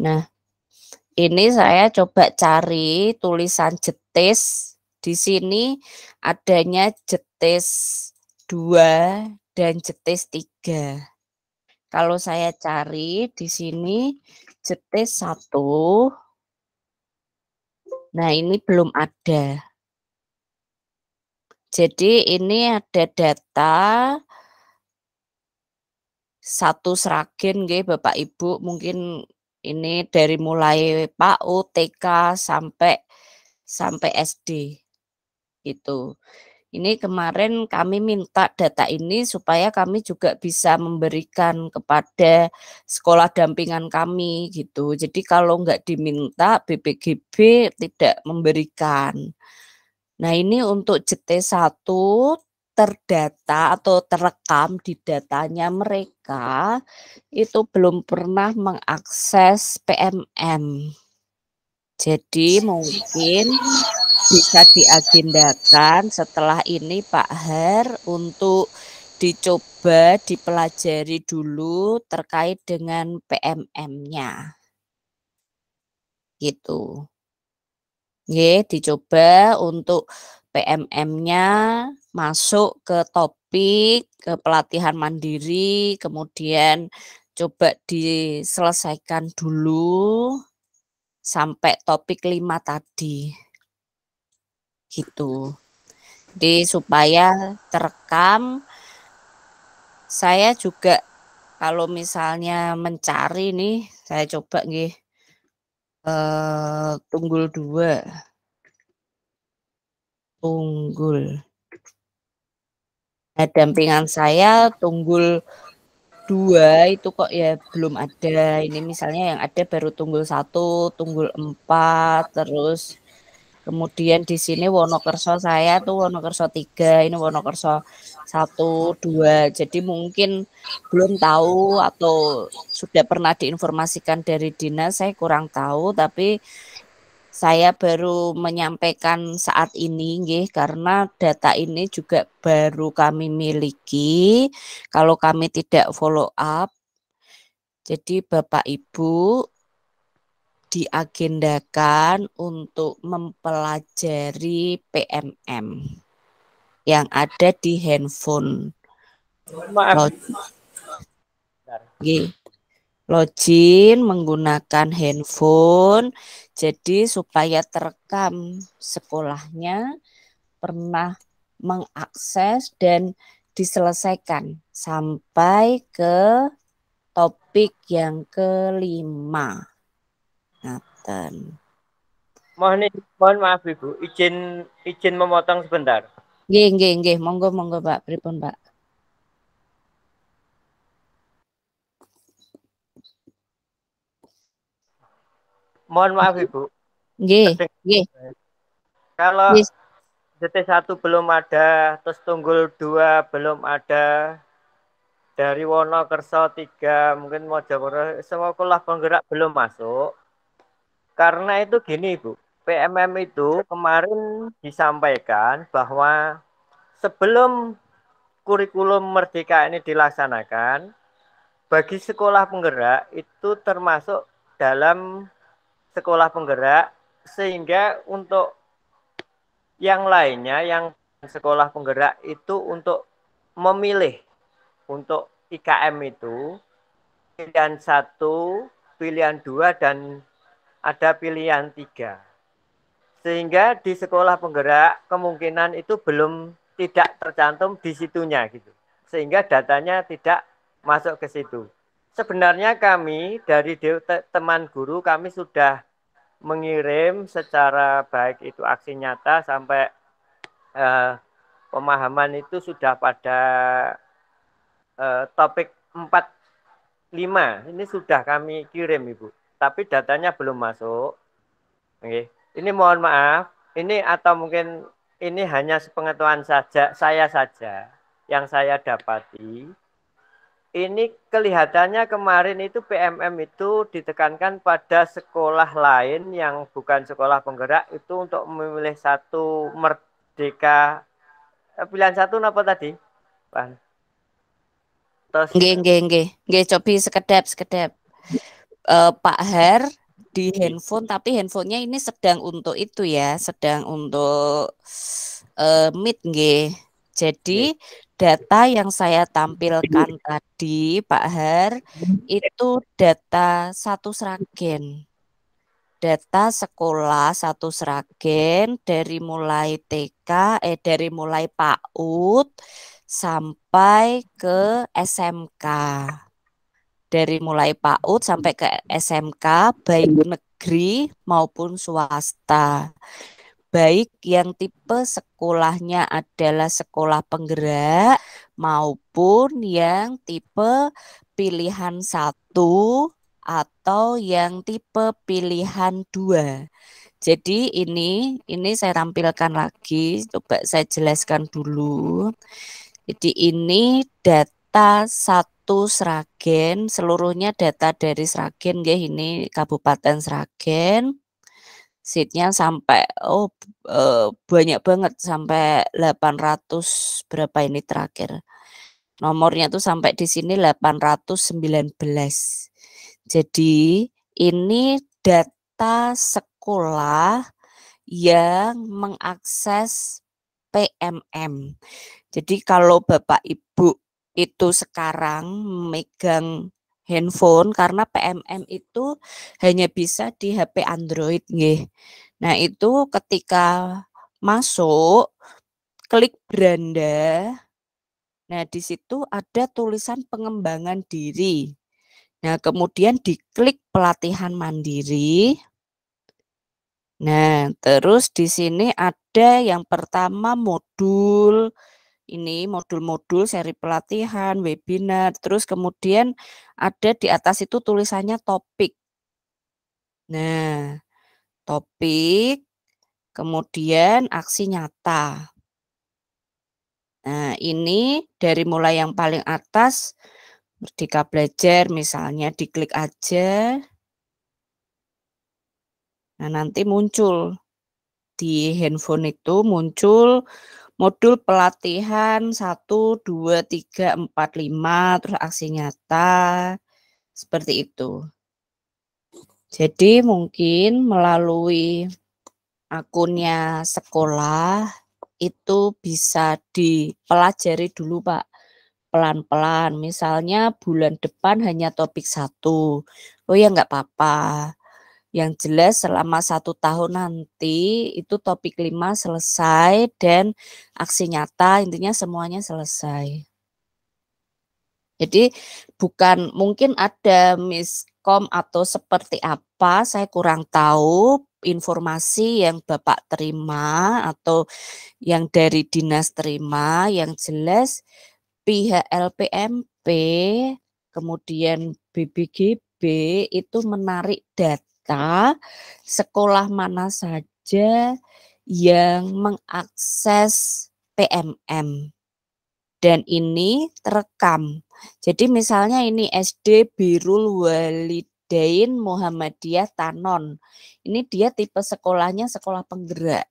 Nah, ini saya coba cari tulisan jetis. Di sini adanya jetis dua dan jetis tiga. Kalau saya cari di sini jetis 1. Nah, ini belum ada. Jadi ini ada data satu seragen nggih Bapak Ibu mungkin ini dari mulai PAU TK sampai sampai SD itu. Ini kemarin kami minta data ini supaya kami juga bisa memberikan kepada sekolah dampingan kami gitu. Jadi kalau nggak diminta BPGB tidak memberikan. Nah ini untuk JT1, terdata atau terekam di datanya mereka itu belum pernah mengakses PMM. Jadi mungkin bisa diagendakan setelah ini Pak Her untuk dicoba dipelajari dulu terkait dengan PMM-nya. Gitu. Ya, dicoba untuk PMM-nya masuk ke topik, ke pelatihan mandiri, kemudian coba diselesaikan dulu sampai topik 5 tadi. Gitu. Jadi supaya terekam saya juga kalau misalnya mencari nih saya coba nih eh tunggul dua Tunggul. Nah, dampingan saya Tunggul dua itu kok ya belum ada. Ini misalnya yang ada baru Tunggul satu, Tunggul empat, terus kemudian di sini Wonokerso saya tuh Wonokerso tiga, ini Wonokerso satu dua. Jadi mungkin belum tahu atau sudah pernah diinformasikan dari dinas, saya kurang tahu. Tapi saya baru menyampaikan saat ini nggih karena data ini juga baru kami miliki kalau kami tidak follow up jadi Bapak Ibu diagendakan untuk mempelajari PMM yang ada di handphone. Maaf. Login menggunakan handphone jadi supaya terekam sekolahnya pernah mengakses dan diselesaikan sampai ke topik yang kelima. Ngaten. Mohon, mohon maaf Ibu, izin izin memotong sebentar. Nggih, nggih, nggih. Monggo monggo Pak, pripun Pak? mohon maaf Ibu. Nggih, Kalau yes. DT1 belum ada, terus Tunggul dua belum ada, dari Wonokerso 3, mungkin Mojokerto, semua kulah penggerak belum masuk. Karena itu gini ibu PMM itu kemarin disampaikan bahwa sebelum kurikulum merdeka ini dilaksanakan, bagi sekolah penggerak itu termasuk dalam sekolah penggerak sehingga untuk yang lainnya yang sekolah penggerak itu untuk memilih untuk IKM itu pilihan satu, pilihan dua dan ada pilihan tiga. Sehingga di sekolah penggerak kemungkinan itu belum tidak tercantum di situnya gitu. Sehingga datanya tidak masuk ke situ sebenarnya kami dari teman guru kami sudah mengirim secara baik itu aksi nyata sampai eh, pemahaman itu sudah pada eh, topik 45 ini sudah kami kirim Ibu tapi datanya belum masuk Oke. ini mohon maaf ini atau mungkin ini hanya sepengetahuan saja saya saja yang saya dapati ini kelihatannya kemarin itu PMM itu ditekankan pada sekolah lain yang bukan sekolah penggerak itu untuk memilih satu merdeka eh, pilihan satu apa tadi? Pan. Terus nggih nggih nggih nggih cobi sekedap sekedap. Uh, Pak Her di handphone tapi handphonenya ini sedang untuk itu ya, sedang untuk uh, meet nggih. Jadi data yang saya tampilkan tadi Pak Her, itu data satu seragen. Data sekolah satu seragen dari mulai TK eh dari mulai PAUD sampai ke SMK. Dari mulai PAUD sampai ke SMK baik negeri maupun swasta baik yang tipe sekolahnya adalah sekolah penggerak maupun yang tipe pilihan satu atau yang tipe pilihan dua. Jadi ini ini saya tampilkan lagi, coba saya jelaskan dulu. Jadi ini data satu Sragen, seluruhnya data dari Sragen ya ini Kabupaten Sragen seatnya sampai oh e, banyak banget sampai 800 berapa ini terakhir nomornya tuh sampai di sini 819 jadi ini data sekolah yang mengakses PMM jadi kalau Bapak Ibu itu sekarang megang handphone karena PMM itu hanya bisa di HP Android nih Nah, itu ketika masuk klik beranda. Nah, di situ ada tulisan pengembangan diri. Nah, kemudian diklik pelatihan mandiri. Nah, terus di sini ada yang pertama modul ini modul-modul seri pelatihan, webinar, terus kemudian ada di atas itu tulisannya topik. Nah, topik, kemudian aksi nyata. Nah, ini dari mulai yang paling atas, Merdeka Belajar misalnya, diklik aja. Nah, nanti muncul di handphone itu muncul modul pelatihan 1, 2, 3, 4, 5, terus aksi nyata, seperti itu. Jadi mungkin melalui akunnya sekolah itu bisa dipelajari dulu Pak pelan-pelan. Misalnya bulan depan hanya topik satu. Oh ya nggak apa-apa. Yang jelas selama satu tahun nanti itu topik lima selesai dan aksi nyata intinya semuanya selesai. Jadi bukan mungkin ada miskom atau seperti apa saya kurang tahu informasi yang Bapak terima atau yang dari dinas terima yang jelas pihak LPMP kemudian BBGB itu menarik data kita sekolah mana saja yang mengakses PMM dan ini terekam. Jadi misalnya ini SD Birul Walidain Muhammadiyah Tanon. Ini dia tipe sekolahnya sekolah penggerak.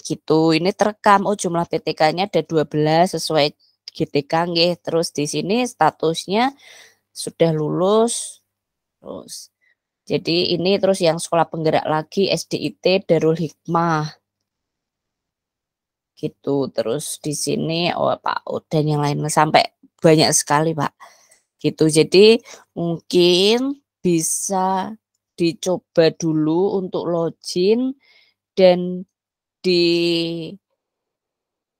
Gitu, ini terekam oh jumlah PTK-nya ada 12 sesuai GTK nggih. Terus di sini statusnya sudah lulus. Terus jadi ini terus yang sekolah penggerak lagi SDIT Darul Hikmah. Gitu. Terus di sini oh Pak dan yang lain sampai banyak sekali, Pak. Gitu. Jadi mungkin bisa dicoba dulu untuk login dan di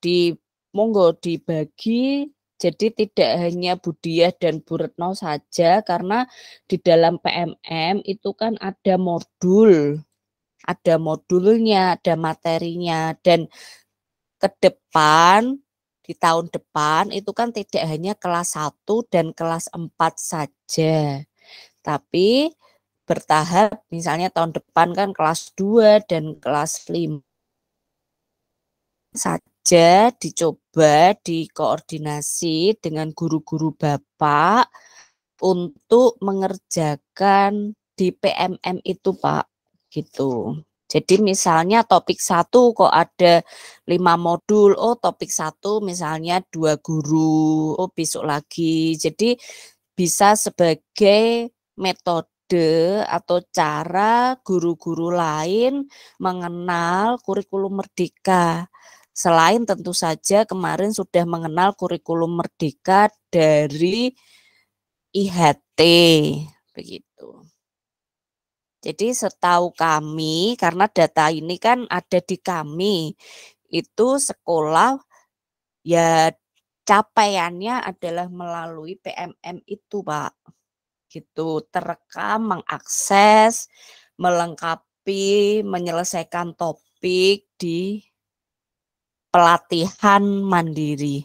di monggo dibagi jadi tidak hanya Budiah dan Bu Retno saja karena di dalam PMM itu kan ada modul, ada modulnya, ada materinya dan ke depan di tahun depan itu kan tidak hanya kelas 1 dan kelas 4 saja. Tapi bertahap misalnya tahun depan kan kelas 2 dan kelas 5 saja aja dicoba dikoordinasi dengan guru-guru Bapak untuk mengerjakan di PMM itu Pak gitu. Jadi misalnya topik satu kok ada lima modul, oh topik satu misalnya dua guru, oh besok lagi. Jadi bisa sebagai metode atau cara guru-guru lain mengenal kurikulum merdeka. Selain tentu saja kemarin sudah mengenal kurikulum merdeka dari IHT begitu. Jadi setahu kami karena data ini kan ada di kami itu sekolah ya capaiannya adalah melalui PMM itu, Pak. Gitu, terekam, mengakses, melengkapi, menyelesaikan topik di pelatihan mandiri.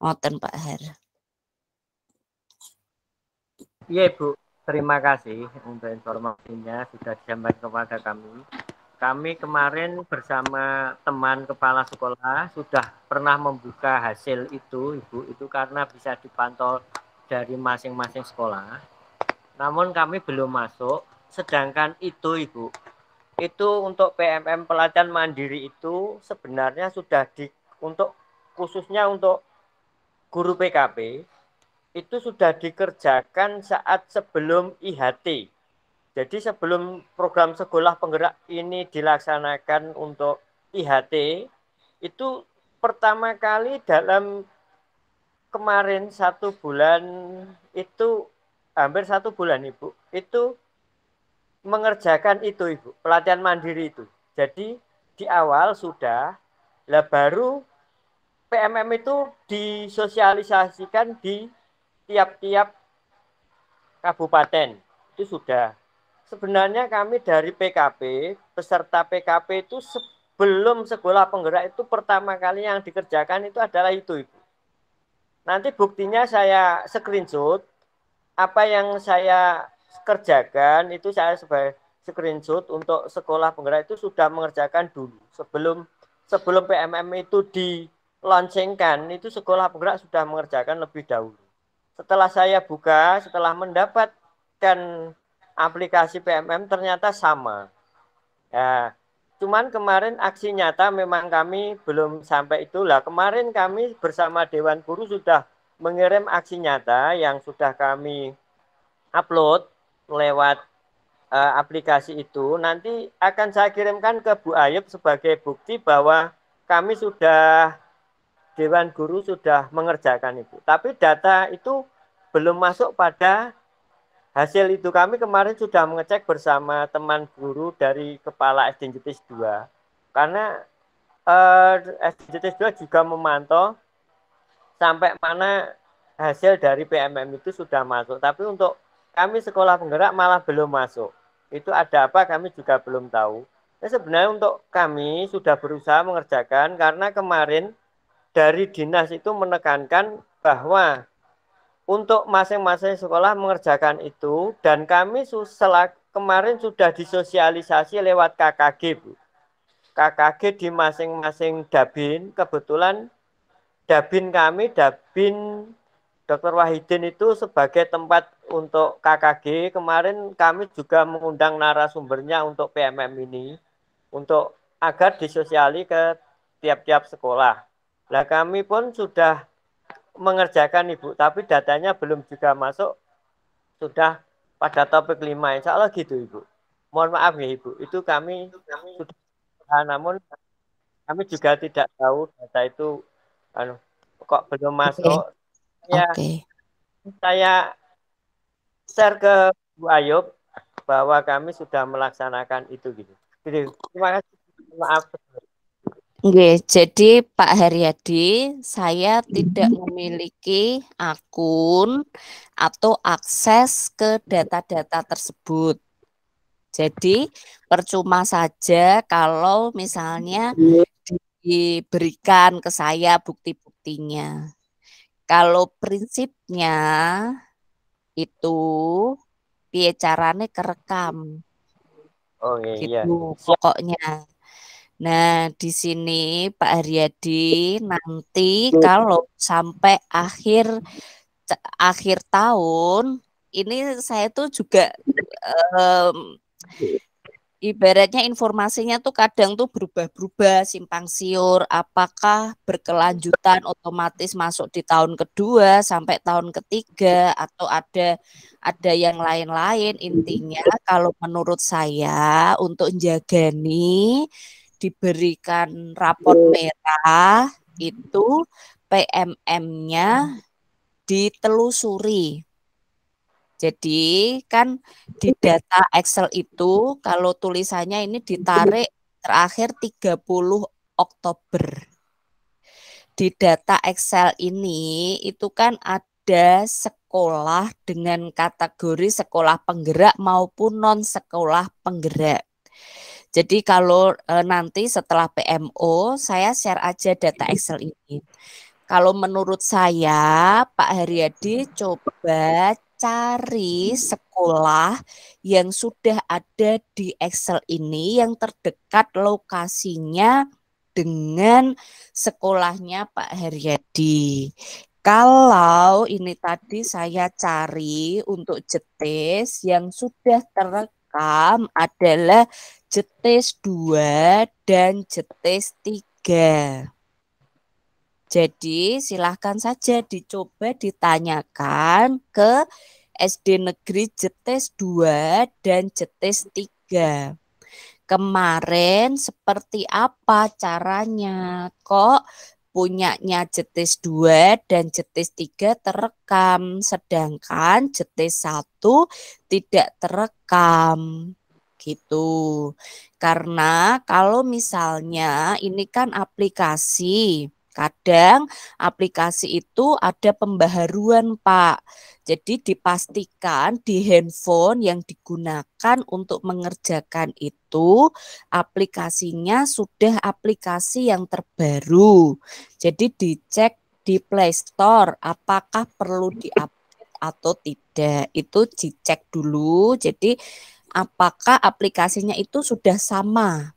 Ngoten Pak Her. Iya Ibu, terima kasih untuk informasinya sudah disampaikan kepada kami. Kami kemarin bersama teman kepala sekolah sudah pernah membuka hasil itu, Ibu, itu karena bisa dipantau dari masing-masing sekolah. Namun kami belum masuk, sedangkan itu, Ibu, itu untuk PMM pelatihan mandiri itu sebenarnya sudah di untuk khususnya untuk guru PKP itu sudah dikerjakan saat sebelum IHT. Jadi sebelum program sekolah penggerak ini dilaksanakan untuk IHT itu pertama kali dalam kemarin satu bulan itu hampir satu bulan ibu itu mengerjakan itu Ibu, pelatihan mandiri itu. Jadi di awal sudah, lah baru PMM itu disosialisasikan di tiap-tiap kabupaten. Itu sudah. Sebenarnya kami dari PKP, peserta PKP itu sebelum sekolah penggerak itu pertama kali yang dikerjakan itu adalah itu Ibu. Nanti buktinya saya screenshot apa yang saya kerjakan itu saya sebagai screenshot untuk sekolah penggerak itu sudah mengerjakan dulu sebelum sebelum PMM itu di launchingkan itu sekolah penggerak sudah mengerjakan lebih dahulu. Setelah saya buka, setelah mendapatkan aplikasi PMM ternyata sama. Ya, cuman kemarin aksi nyata memang kami belum sampai itulah. Kemarin kami bersama Dewan Guru sudah mengirim aksi nyata yang sudah kami upload lewat uh, aplikasi itu nanti akan saya kirimkan ke Bu Ayub sebagai bukti bahwa kami sudah Dewan Guru sudah mengerjakan itu. Tapi data itu belum masuk pada hasil itu. Kami kemarin sudah mengecek bersama teman guru dari Kepala SDGTS 2. Karena uh, eh, SDGTS 2 juga memantau sampai mana hasil dari PMM itu sudah masuk. Tapi untuk kami sekolah penggerak malah belum masuk. Itu ada apa kami juga belum tahu. Nah, sebenarnya untuk kami sudah berusaha mengerjakan karena kemarin dari dinas itu menekankan bahwa untuk masing-masing sekolah mengerjakan itu dan kami susah kemarin sudah disosialisasi lewat KKG Bu. KKG di masing-masing Dabin kebetulan Dabin kami Dabin Dr. Wahidin itu sebagai tempat untuk KKG kemarin kami juga mengundang narasumbernya untuk PMM ini untuk agar disosiali ke tiap-tiap sekolah. Nah kami pun sudah mengerjakan Ibu, tapi datanya belum juga masuk sudah pada topik 5 insya Allah gitu Ibu. Mohon maaf ya Ibu, itu kami, sudah namun kami juga tidak tahu data itu anu, kok belum masuk ya okay. saya share ke Bu Ayub bahwa kami sudah melaksanakan itu gitu. Jadi, terima kasih. Maaf. Oke, jadi Pak Haryadi, saya tidak memiliki akun atau akses ke data-data tersebut. Jadi percuma saja kalau misalnya iya. diberikan ke saya bukti-buktinya. Kalau prinsipnya itu piye carane kerekam. Oh iya, iya. gitu, iya. pokoknya. Nah, di sini Pak Haryadi nanti kalau sampai akhir akhir tahun ini saya tuh juga um, ibaratnya informasinya tuh kadang tuh berubah-berubah, simpang siur, apakah berkelanjutan otomatis masuk di tahun kedua sampai tahun ketiga atau ada ada yang lain-lain. Intinya kalau menurut saya untuk menjagani diberikan rapor merah itu PMM-nya ditelusuri jadi kan di data Excel itu kalau tulisannya ini ditarik terakhir 30 Oktober. Di data Excel ini itu kan ada sekolah dengan kategori sekolah penggerak maupun non sekolah penggerak. Jadi kalau e, nanti setelah PMO saya share aja data Excel ini. Kalau menurut saya Pak Haryadi coba cari sekolah yang sudah ada di Excel ini yang terdekat lokasinya dengan sekolahnya Pak Heriadi. Kalau ini tadi saya cari untuk jetis yang sudah terekam adalah jetis 2 dan jetis 3. Jadi silahkan saja dicoba ditanyakan ke SD Negeri JETES 2 dan JETES 3. Kemarin seperti apa caranya? Kok punyanya jetis 2 dan jetis 3 terekam, sedangkan jetis 1 tidak terekam. Gitu. Karena kalau misalnya ini kan aplikasi Kadang aplikasi itu ada pembaharuan, Pak. Jadi dipastikan di handphone yang digunakan untuk mengerjakan itu aplikasinya sudah aplikasi yang terbaru. Jadi dicek di Play Store apakah perlu diupdate atau tidak. Itu dicek dulu. Jadi apakah aplikasinya itu sudah sama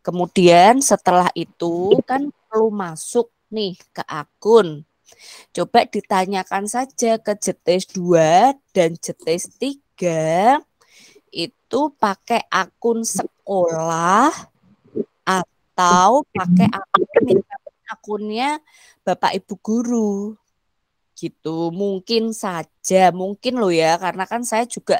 Kemudian setelah itu kan perlu masuk nih ke akun. Coba ditanyakan saja ke jetis 2 dan jetis 3 itu pakai akun sekolah atau pakai akun akunnya Bapak Ibu guru gitu. Mungkin saja, mungkin loh ya, karena kan saya juga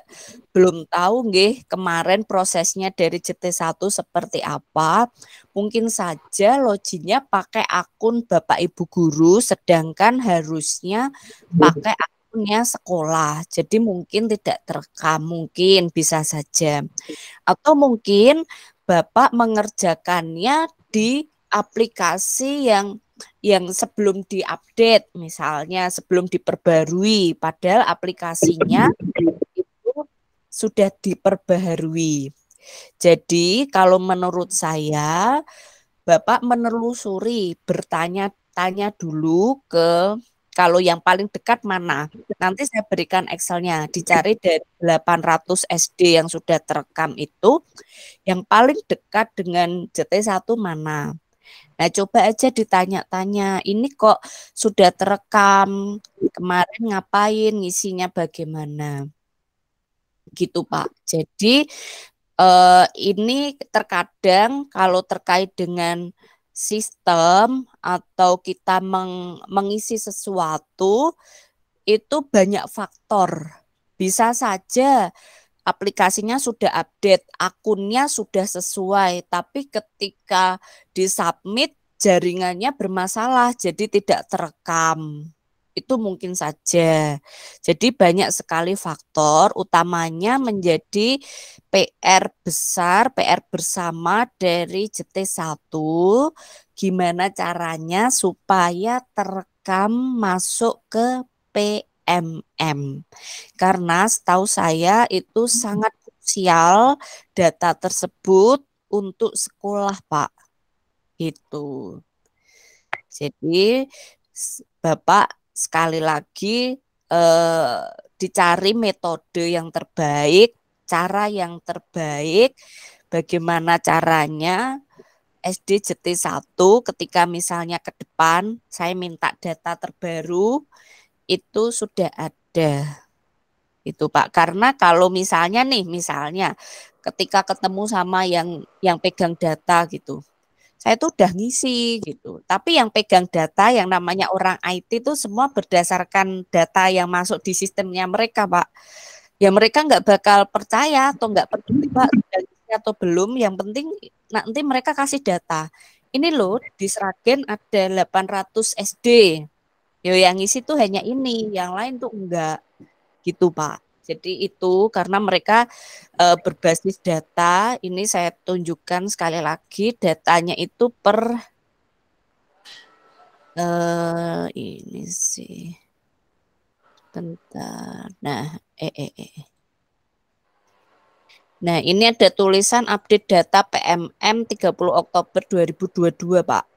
belum tahu nggih kemarin prosesnya dari ct 1 seperti apa. Mungkin saja loginnya pakai akun Bapak Ibu guru sedangkan harusnya pakai akunnya sekolah. Jadi mungkin tidak terekam, mungkin bisa saja. Atau mungkin Bapak mengerjakannya di aplikasi yang yang sebelum diupdate misalnya sebelum diperbarui padahal aplikasinya itu sudah diperbaharui. Jadi kalau menurut saya Bapak menelusuri bertanya-tanya dulu ke kalau yang paling dekat mana? Nanti saya berikan Excelnya, dicari dari 800 SD yang sudah terekam itu, yang paling dekat dengan JT1 mana? Nah, coba aja ditanya-tanya, ini kok sudah terekam, kemarin ngapain, ngisinya bagaimana. Gitu, Pak. Jadi, eh, ini terkadang kalau terkait dengan sistem atau kita meng mengisi sesuatu, itu banyak faktor. Bisa saja aplikasinya sudah update, akunnya sudah sesuai, tapi ketika disubmit jaringannya bermasalah jadi tidak terekam. Itu mungkin saja. Jadi banyak sekali faktor utamanya menjadi PR besar, PR bersama dari JT1 gimana caranya supaya terekam masuk ke PR mm. Karena setahu saya itu hmm. sangat krusial data tersebut untuk sekolah, Pak. itu. Jadi Bapak sekali lagi eh, dicari metode yang terbaik, cara yang terbaik, bagaimana caranya SD JT1 ketika misalnya ke depan saya minta data terbaru itu sudah ada. Itu Pak, karena kalau misalnya nih, misalnya ketika ketemu sama yang yang pegang data gitu. Saya tuh udah ngisi gitu. Tapi yang pegang data yang namanya orang IT itu semua berdasarkan data yang masuk di sistemnya mereka, Pak. Ya mereka nggak bakal percaya atau nggak peduli Pak atau belum. Yang penting nanti mereka kasih data. Ini loh di Seragen ada 800 SD. Yo yang ngisi tuh hanya ini, yang lain tuh enggak. Gitu, Pak. Jadi itu karena mereka e, berbasis data, ini saya tunjukkan sekali lagi datanya itu per e, ini sih tentang nah eh, eh, eh. Nah, ini ada tulisan update data PMM 30 Oktober 2022, Pak.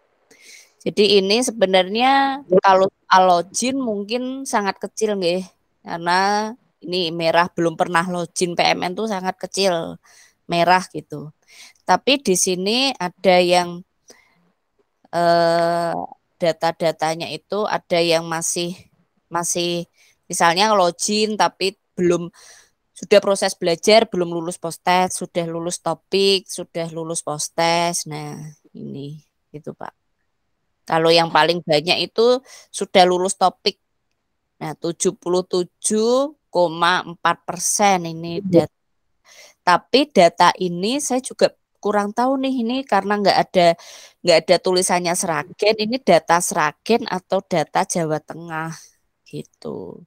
Jadi ini sebenarnya iya. kalau alojin mungkin sangat kecil nih, Karena ini merah belum pernah login PMN tuh sangat kecil. Merah gitu. Tapi di sini ada yang eh, data-datanya itu ada yang masih masih misalnya login tapi belum sudah proses belajar belum lulus postes sudah lulus topik sudah lulus postes nah ini itu pak kalau yang paling banyak itu sudah lulus topik. Nah, 77,4 persen ini iya. data. Tapi data ini saya juga kurang tahu nih ini karena nggak ada nggak ada tulisannya Seragen. Ini data Seragen atau data Jawa Tengah gitu.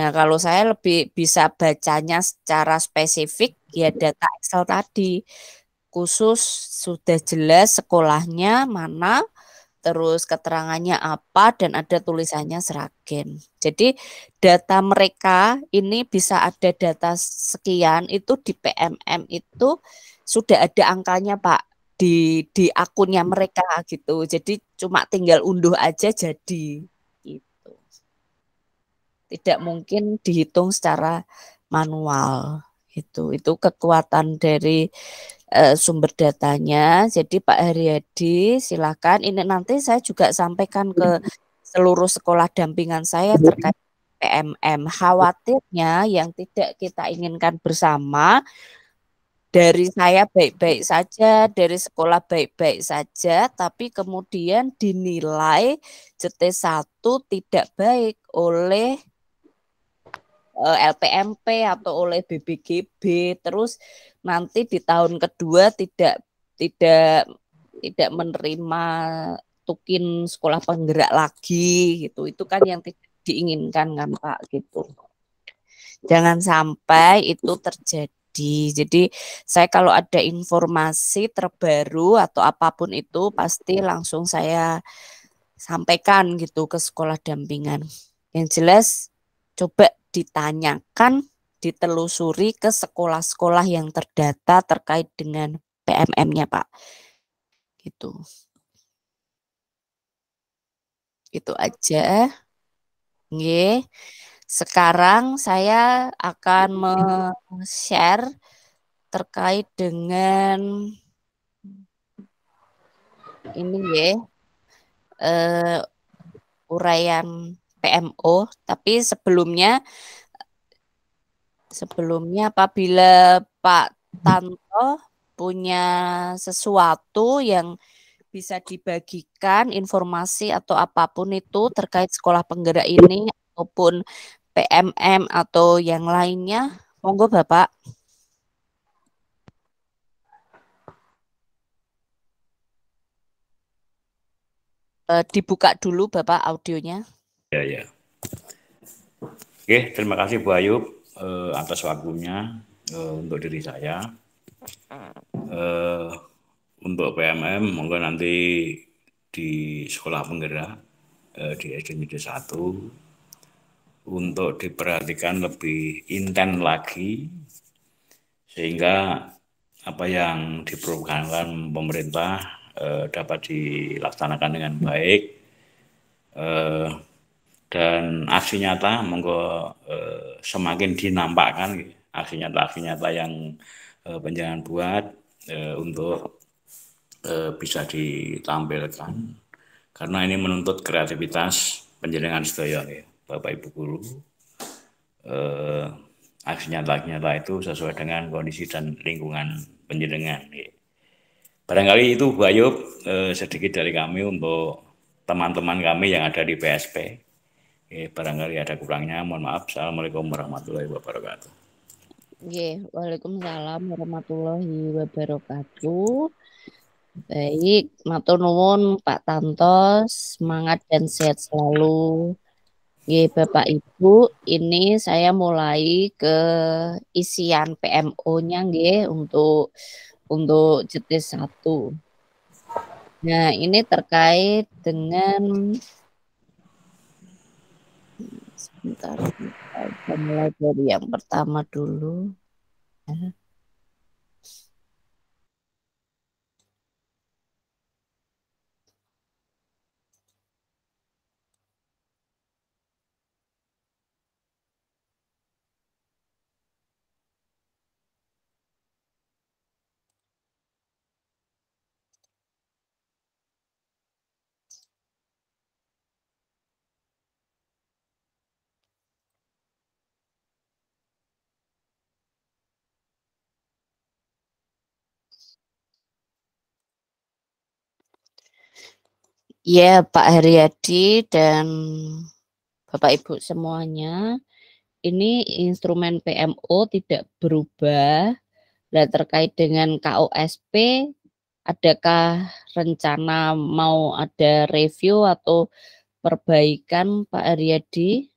Nah, kalau saya lebih bisa bacanya secara spesifik ya data Excel tadi. Khusus sudah jelas sekolahnya mana, terus keterangannya apa dan ada tulisannya Seragen. Jadi data mereka ini bisa ada data sekian itu di PMM itu sudah ada angkanya Pak di di akunnya mereka gitu. Jadi cuma tinggal unduh aja jadi itu Tidak mungkin dihitung secara manual itu itu kekuatan dari Eh, sumber datanya. Jadi Pak Haryadi silakan ini nanti saya juga sampaikan ke seluruh sekolah dampingan saya terkait PMM. Khawatirnya yang tidak kita inginkan bersama dari saya baik-baik saja, dari sekolah baik-baik saja, tapi kemudian dinilai CT 1 tidak baik oleh Eh, LPMP atau oleh BBGB terus nanti di tahun kedua tidak tidak tidak menerima tukin sekolah penggerak lagi gitu itu kan yang diinginkan kan Pak gitu jangan sampai itu terjadi jadi saya kalau ada informasi terbaru atau apapun itu pasti langsung saya sampaikan gitu ke sekolah dampingan yang jelas coba ditanyakan, ditelusuri ke sekolah-sekolah yang terdata terkait dengan PMM-nya, Pak. Gitu. Itu aja. Nge. Sekarang saya akan share terkait dengan ini ya uh, uraian PMO, tapi sebelumnya sebelumnya apabila Pak Tanto punya sesuatu yang bisa dibagikan informasi atau apapun itu terkait sekolah penggerak ini ataupun PMM atau yang lainnya, monggo Bapak. Eh, dibuka dulu Bapak audionya. Ya, ya. Oke, terima kasih Bu Ayub uh, atas waktunya uh, untuk diri saya. Uh, untuk PMM, monggo nanti di sekolah penggerak uh, di SD 1 untuk diperhatikan lebih intens lagi sehingga apa yang diperlukan pemerintah uh, dapat dilaksanakan dengan baik. Uh, dan aksi nyata monggo eh, semakin dinampakkan gitu. aksi nyata aksi nyata yang eh, penjangan buat eh, untuk eh, bisa ditampilkan karena ini menuntut kreativitas penjaringan sedaya ya bapak ibu guru eh, aksi nyata aksi nyata itu sesuai dengan kondisi dan lingkungan penjaringan ya. barangkali itu Bayub eh, sedikit dari kami untuk teman-teman kami yang ada di PSP Oke, barangkali ada kurangnya. Mohon maaf. Assalamualaikum warahmatullahi wabarakatuh. Oke, Waalaikumsalam warahmatullahi wabarakatuh. Baik, matur nuwun Pak Tantos semangat dan sehat selalu. Oke, Bapak Ibu, ini saya mulai ke isian PMO-nya nggih untuk untuk jetis satu. Nah, ini terkait dengan Bentar, kita mulai dari yang pertama dulu. Ya. Ya, Pak Haryadi dan Bapak Ibu semuanya, ini instrumen PMO tidak berubah. Dan terkait dengan KOSP, adakah rencana mau ada review atau perbaikan Pak Aryadi?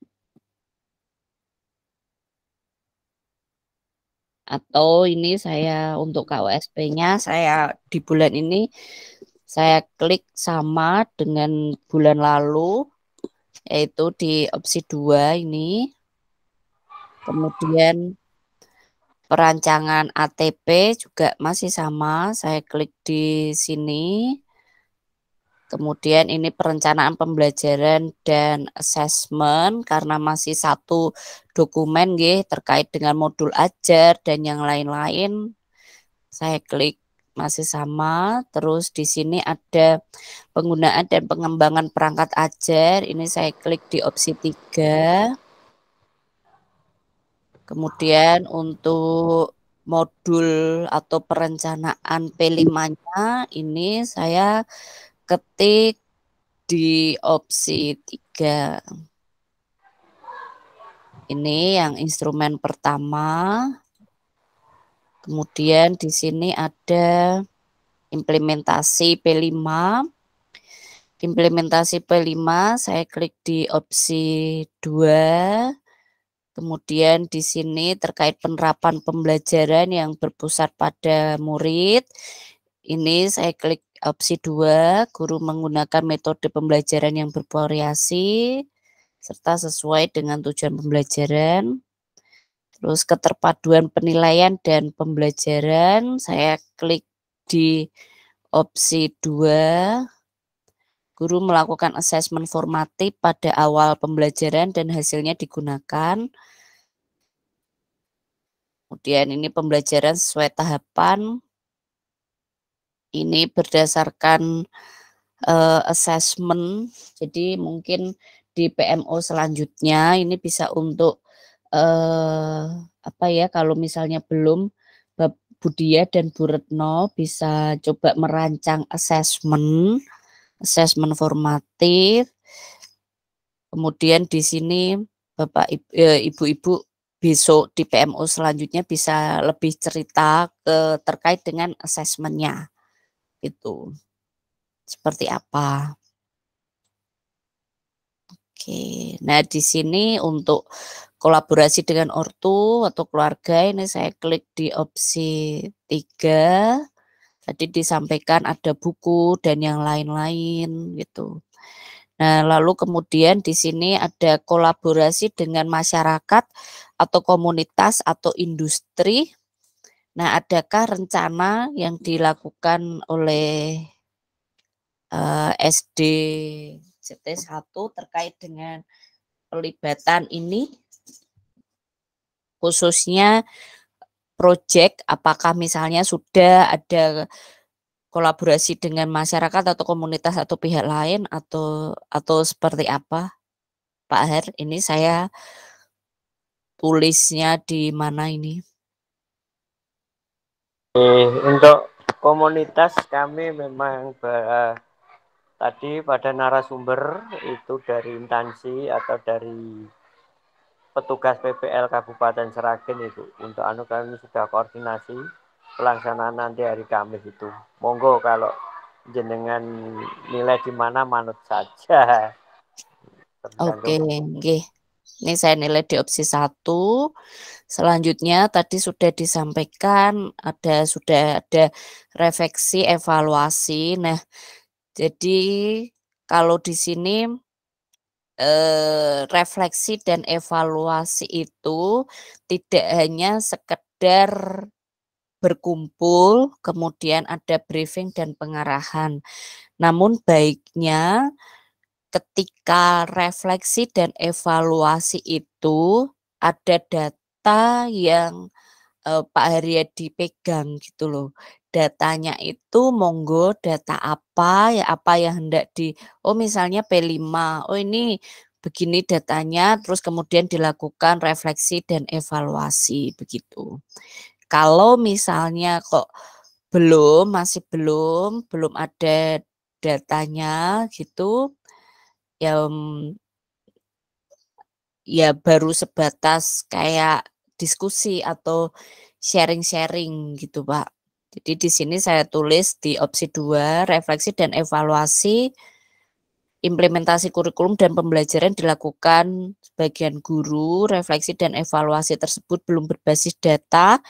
Atau ini saya untuk KOSP-nya saya di bulan ini saya klik sama dengan bulan lalu, yaitu di opsi 2 ini. Kemudian perancangan ATP juga masih sama. Saya klik di sini. Kemudian ini perencanaan pembelajaran dan assessment karena masih satu dokumen gih terkait dengan modul ajar dan yang lain-lain. Saya klik masih sama. Terus di sini ada penggunaan dan pengembangan perangkat ajar. Ini saya klik di opsi 3. Kemudian untuk modul atau perencanaan p 5 ini saya ketik di opsi 3. Ini yang instrumen pertama. Kemudian di sini ada implementasi P5. Implementasi P5 saya klik di opsi 2. Kemudian di sini terkait penerapan pembelajaran yang berpusat pada murid. Ini saya klik opsi 2, guru menggunakan metode pembelajaran yang bervariasi serta sesuai dengan tujuan pembelajaran. Terus keterpaduan penilaian dan pembelajaran, saya klik di opsi 2. Guru melakukan asesmen formatif pada awal pembelajaran dan hasilnya digunakan. Kemudian ini pembelajaran sesuai tahapan. Ini berdasarkan uh, assessment. Jadi mungkin di PMO selanjutnya ini bisa untuk eh, apa ya kalau misalnya belum Budia dan Bu Retno bisa coba merancang assessment, assessment formatif. Kemudian di sini Bapak eh, Ibu-ibu besok di PMO selanjutnya bisa lebih cerita ke terkait dengan asesmennya itu seperti apa. Oke, nah di sini untuk kolaborasi dengan ortu atau keluarga ini saya klik di opsi tiga tadi disampaikan ada buku dan yang lain-lain gitu nah lalu kemudian di sini ada kolaborasi dengan masyarakat atau komunitas atau industri nah adakah rencana yang dilakukan oleh eh, SD CT1 terkait dengan pelibatan ini khususnya proyek apakah misalnya sudah ada kolaborasi dengan masyarakat atau komunitas atau pihak lain atau atau seperti apa Pak Her ini saya tulisnya di mana ini untuk komunitas kami memang tadi pada narasumber itu dari intansi atau dari petugas PPL Kabupaten Seragen itu untuk anu kami sudah koordinasi pelaksanaan nanti hari Kamis itu. Monggo kalau jenengan nilai di mana manut saja. Oke, okay, okay. Ini saya nilai di opsi satu. Selanjutnya tadi sudah disampaikan ada sudah ada refleksi evaluasi. Nah, jadi kalau di sini Eh, refleksi dan evaluasi itu tidak hanya sekedar berkumpul, kemudian ada briefing dan pengarahan. Namun baiknya ketika refleksi dan evaluasi itu ada data yang eh, Pak Haryadi pegang gitu loh datanya itu monggo data apa ya apa yang hendak di oh misalnya P5 oh ini begini datanya terus kemudian dilakukan refleksi dan evaluasi begitu. Kalau misalnya kok belum masih belum belum ada datanya gitu ya mmm, ya baru sebatas kayak diskusi atau sharing-sharing gitu Pak. Jadi di sini saya tulis di opsi 2, refleksi dan evaluasi implementasi kurikulum dan pembelajaran dilakukan sebagian guru, refleksi dan evaluasi tersebut belum berbasis data,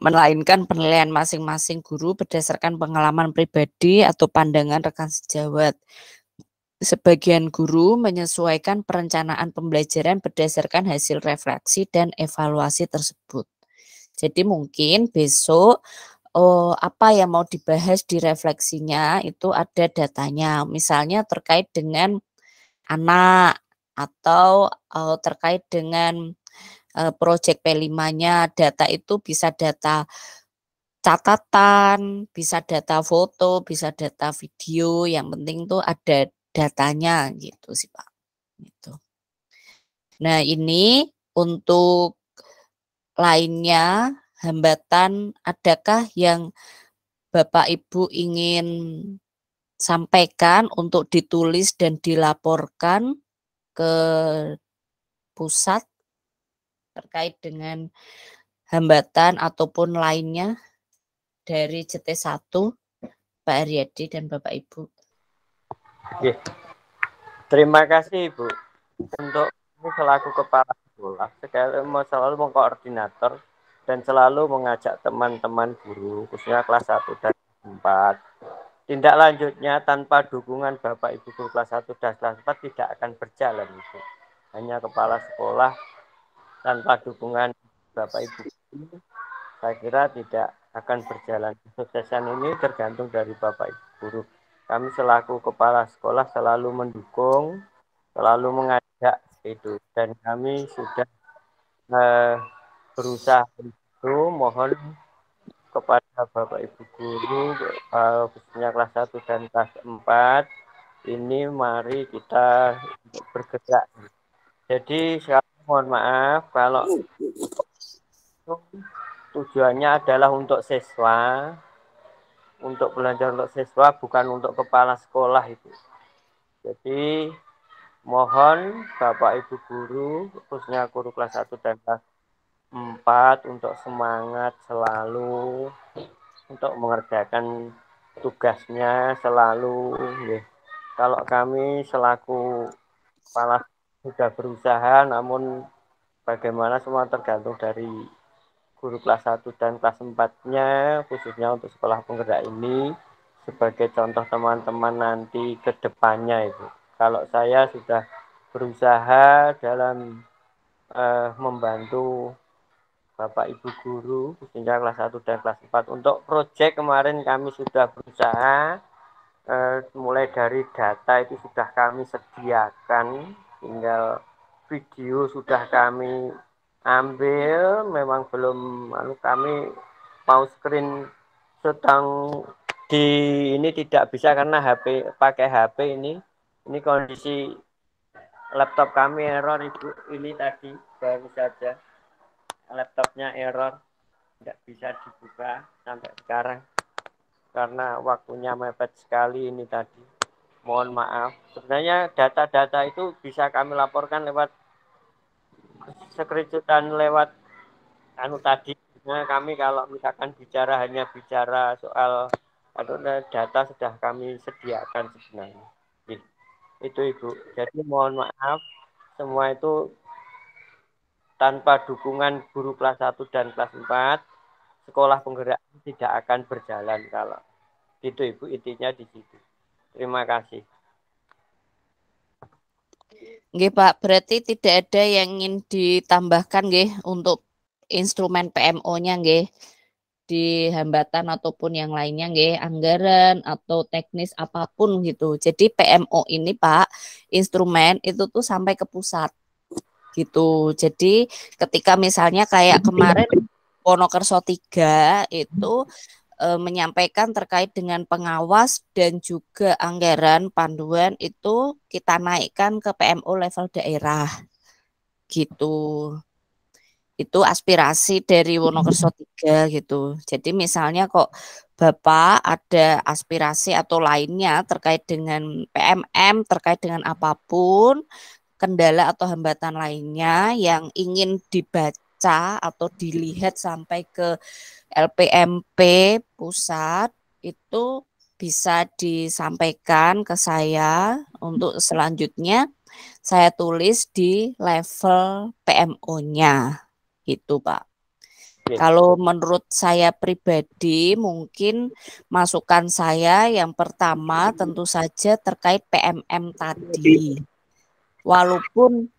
melainkan penilaian masing-masing guru berdasarkan pengalaman pribadi atau pandangan rekan sejawat. Sebagian guru menyesuaikan perencanaan pembelajaran berdasarkan hasil refleksi dan evaluasi tersebut. Jadi mungkin besok oh, apa yang mau dibahas di refleksinya itu ada datanya. Misalnya terkait dengan anak atau oh, terkait dengan uh, eh, proyek P5-nya, data itu bisa data catatan, bisa data foto, bisa data video, yang penting tuh ada datanya gitu sih Pak. Gitu. Nah ini untuk lainnya hambatan adakah yang Bapak Ibu ingin sampaikan untuk ditulis dan dilaporkan ke pusat terkait dengan hambatan ataupun lainnya dari CT 1 Pak Aryadi dan Bapak Ibu. Oke. Terima kasih Ibu untuk selaku kepala sekolah sekali mau selalu mengkoordinator dan selalu mengajak teman-teman guru khususnya kelas 1 dan 4. Tindak lanjutnya tanpa dukungan Bapak Ibu guru kelas 1 dan kelas 4 tidak akan berjalan itu Hanya kepala sekolah tanpa dukungan Bapak Ibu saya kira tidak akan berjalan kesuksesan ini tergantung dari Bapak Ibu guru. Kami selaku kepala sekolah selalu mendukung, selalu mengajak itu dan kami sudah eh, berusaha mohon kepada Bapak Ibu guru eh, khususnya kelas 1 dan kelas 4 ini mari kita bergerak. Jadi saya mohon maaf kalau tujuannya adalah untuk siswa untuk belajar untuk siswa bukan untuk kepala sekolah itu. Jadi mohon Bapak Ibu guru khususnya guru kelas 1 dan kelas Empat, untuk semangat selalu untuk mengerjakan tugasnya selalu. Ya. Kalau kami selaku kepala sudah berusaha, namun bagaimana semua tergantung dari guru kelas 1 dan kelas 4-nya, khususnya untuk sekolah penggerak ini, sebagai contoh teman-teman nanti ke depannya itu. Kalau saya sudah berusaha dalam uh, membantu Bapak Ibu guru khususnya kelas 1 dan kelas 4 untuk proyek kemarin kami sudah berusaha eh, mulai dari data itu sudah kami sediakan tinggal video sudah kami ambil memang belum lalu kami mau screen sedang di ini tidak bisa karena HP pakai HP ini ini kondisi laptop kami error ibu ini tadi baru saja laptopnya error tidak bisa dibuka sampai sekarang karena waktunya mepet sekali ini tadi mohon maaf sebenarnya data-data itu bisa kami laporkan lewat screenshot lewat anu tadi Nah, kami kalau misalkan bicara hanya bicara soal atau nah, data sudah kami sediakan sebenarnya. Gitu. Itu Ibu. Jadi mohon maaf semua itu tanpa dukungan guru kelas 1 dan kelas 4, sekolah penggerak tidak akan berjalan kalau gitu Ibu intinya di situ. Terima kasih. Nggih Pak, berarti tidak ada yang ingin ditambahkan nggih untuk instrumen PMO-nya nggih di hambatan ataupun yang lainnya nggih anggaran atau teknis apapun gitu. Jadi PMO ini Pak, instrumen itu tuh sampai ke pusat gitu. Jadi ketika misalnya kayak kemarin Ponokerso 3 itu e, menyampaikan terkait dengan pengawas dan juga anggaran panduan itu kita naikkan ke PMO level daerah gitu. Itu aspirasi dari Wonokerso 3 gitu. Jadi misalnya kok Bapak ada aspirasi atau lainnya terkait dengan PMM, terkait dengan apapun, kendala atau hambatan lainnya yang ingin dibaca atau dilihat sampai ke LPMP pusat itu bisa disampaikan ke saya untuk selanjutnya saya tulis di level PMO-nya itu Pak. Kalau menurut saya pribadi mungkin masukan saya yang pertama tentu saja terkait PMM tadi walaupun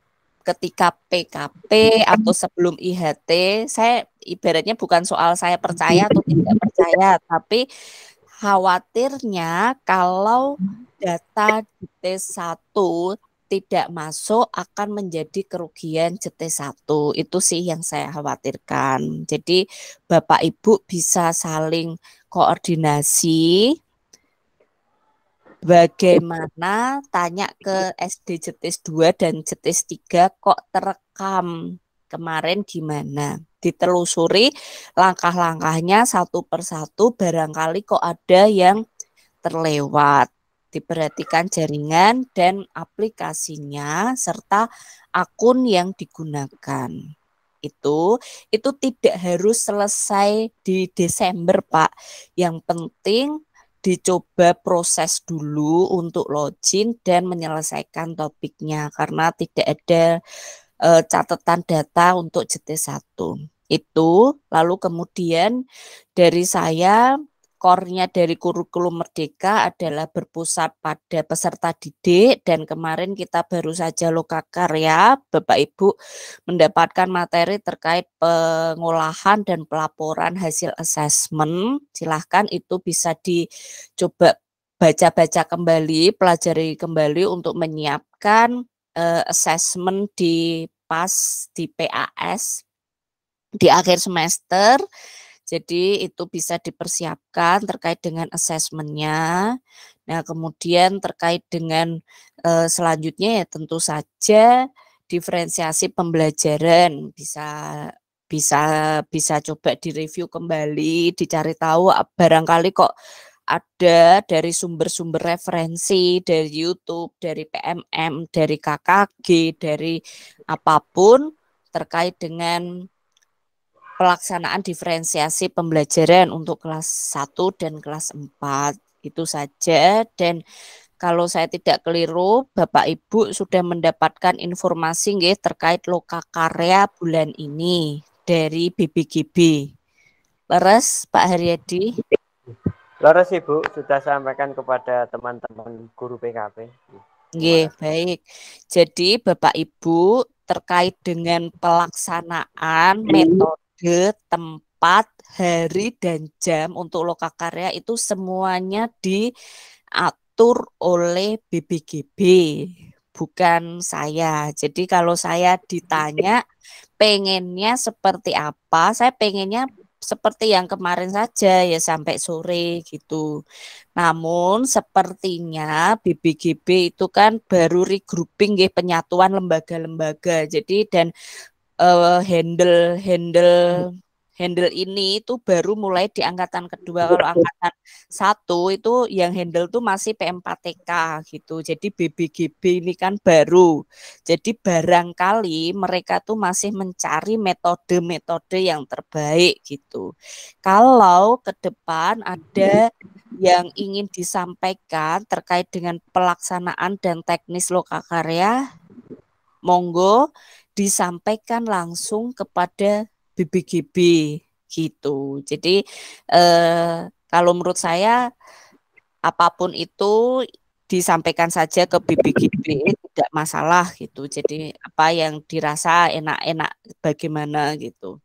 ketika PKP atau sebelum IHT, saya ibaratnya bukan soal saya percaya atau tidak percaya, tapi khawatirnya kalau data di T1 tidak masuk akan menjadi kerugian ct 1 Itu sih yang saya khawatirkan. Jadi Bapak Ibu bisa saling koordinasi bagaimana tanya ke SD Jetis 2 dan Jetis 3 kok terekam kemarin gimana mana ditelusuri langkah-langkahnya satu persatu barangkali kok ada yang terlewat diperhatikan jaringan dan aplikasinya serta akun yang digunakan itu itu tidak harus selesai di Desember Pak yang penting dicoba proses dulu untuk login dan menyelesaikan topiknya karena tidak ada e, catatan data untuk JT1. Itu lalu kemudian dari saya kornya dari kurikulum merdeka adalah berpusat pada peserta didik dan kemarin kita baru saja loka karya Bapak Ibu mendapatkan materi terkait pengolahan dan pelaporan hasil asesmen. Silahkan itu bisa dicoba baca-baca kembali, pelajari kembali untuk menyiapkan uh, assessment di PAS, di PAS di akhir semester jadi itu bisa dipersiapkan terkait dengan asesmennya. Nah, kemudian terkait dengan selanjutnya ya tentu saja diferensiasi pembelajaran bisa bisa bisa coba direview kembali, dicari tahu ah, barangkali kok ada dari sumber-sumber referensi dari YouTube, dari PMM, dari KKG, dari apapun terkait dengan pelaksanaan diferensiasi pembelajaran untuk kelas 1 dan kelas 4. Itu saja dan kalau saya tidak keliru, Bapak Ibu sudah mendapatkan informasi nggih terkait loka karya bulan ini dari BBGB. Leres Pak Haryadi? Leres Ibu sudah sampaikan kepada teman-teman guru PKP. Nggih, baik. Jadi Bapak Ibu terkait dengan pelaksanaan iya. metode metode, tempat, hari dan jam untuk lokakarya itu semuanya diatur oleh BBGB bukan saya. Jadi kalau saya ditanya pengennya seperti apa, saya pengennya seperti yang kemarin saja ya sampai sore gitu. Namun sepertinya BBGB itu kan baru regrouping ya penyatuan lembaga-lembaga. Jadi dan uh, handle handle handle ini itu baru mulai di angkatan kedua kalau angkatan satu itu yang handle tuh masih PM4TK gitu jadi BBGB ini kan baru jadi barangkali mereka tuh masih mencari metode-metode yang terbaik gitu kalau ke depan ada yang ingin disampaikan terkait dengan pelaksanaan dan teknis lokakarya monggo disampaikan langsung kepada BBGB gitu. Jadi eh, kalau menurut saya apapun itu disampaikan saja ke BBGB tidak masalah gitu. Jadi apa yang dirasa enak-enak bagaimana gitu.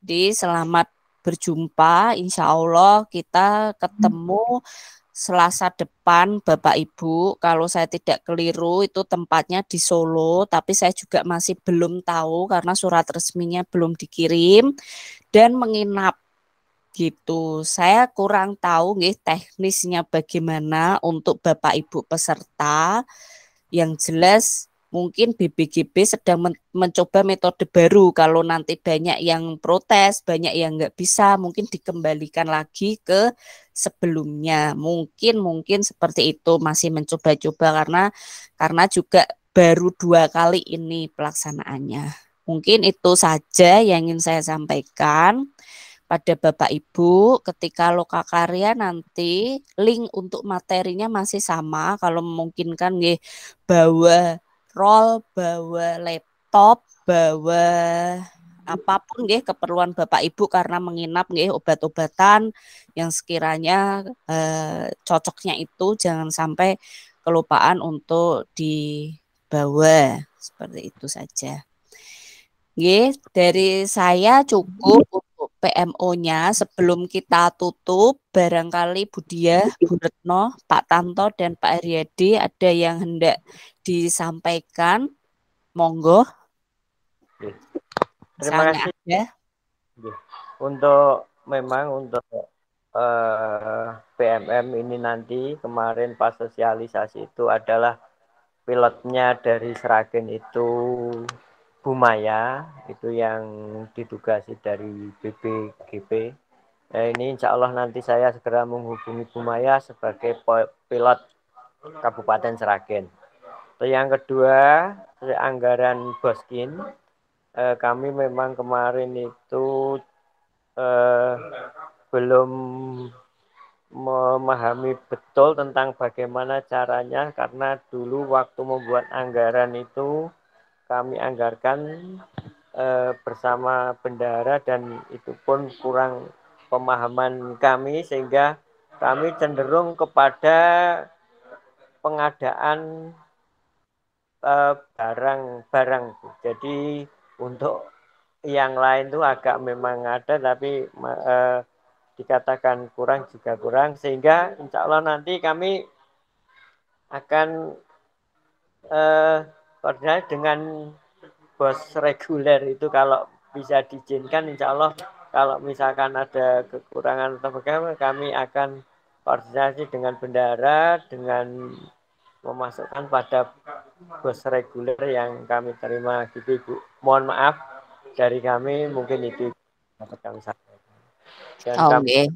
Jadi selamat berjumpa, insya Allah kita ketemu. Hmm Selasa depan Bapak Ibu kalau saya tidak keliru itu tempatnya di Solo tapi saya juga masih belum tahu karena surat resminya belum dikirim dan menginap gitu. Saya kurang tahu nih teknisnya bagaimana untuk Bapak Ibu peserta. Yang jelas mungkin BBGB sedang men mencoba metode baru kalau nanti banyak yang protes, banyak yang nggak bisa, mungkin dikembalikan lagi ke sebelumnya. Mungkin mungkin seperti itu masih mencoba-coba karena karena juga baru dua kali ini pelaksanaannya. Mungkin itu saja yang ingin saya sampaikan pada Bapak Ibu ketika loka karya nanti link untuk materinya masih sama kalau memungkinkan nggih bawa roll, bawa laptop, bawa apapun nggih keperluan Bapak Ibu karena menginap nggih obat-obatan yang sekiranya eh, cocoknya itu jangan sampai kelupaan untuk dibawa seperti itu saja. Nggih, dari saya cukup untuk PMO-nya sebelum kita tutup barangkali Budia Bu Retno, Pak Tanto dan Pak Ariadi ada yang hendak disampaikan. Monggo. Terima kasih. ya Untuk memang untuk uh, eh, PMM ini nanti kemarin pas sosialisasi itu adalah pilotnya dari Seragen itu Bumaya itu yang ditugasi dari BBGP Nah, ini insya Allah nanti saya segera menghubungi Bumaya sebagai pilot Kabupaten Seragen yang kedua dari anggaran Boskin eh, kami memang kemarin itu eh, belum memahami betul tentang bagaimana caranya karena dulu waktu membuat anggaran itu kami anggarkan eh, bersama bendahara dan itu pun kurang pemahaman kami sehingga kami cenderung kepada pengadaan barang-barang. Eh, uh, Jadi untuk yang lain tuh agak memang ada tapi uh, dikatakan kurang juga kurang sehingga insya Allah nanti kami akan uh, eh, koordinasi dengan bos reguler itu kalau bisa diizinkan insya Allah kalau misalkan ada kekurangan atau bagaimana kami akan koordinasi dengan bendara dengan memasukkan pada bus reguler yang kami terima gitu Ibu. Mohon maaf dari kami mungkin itu kami saya. Dan oh, kami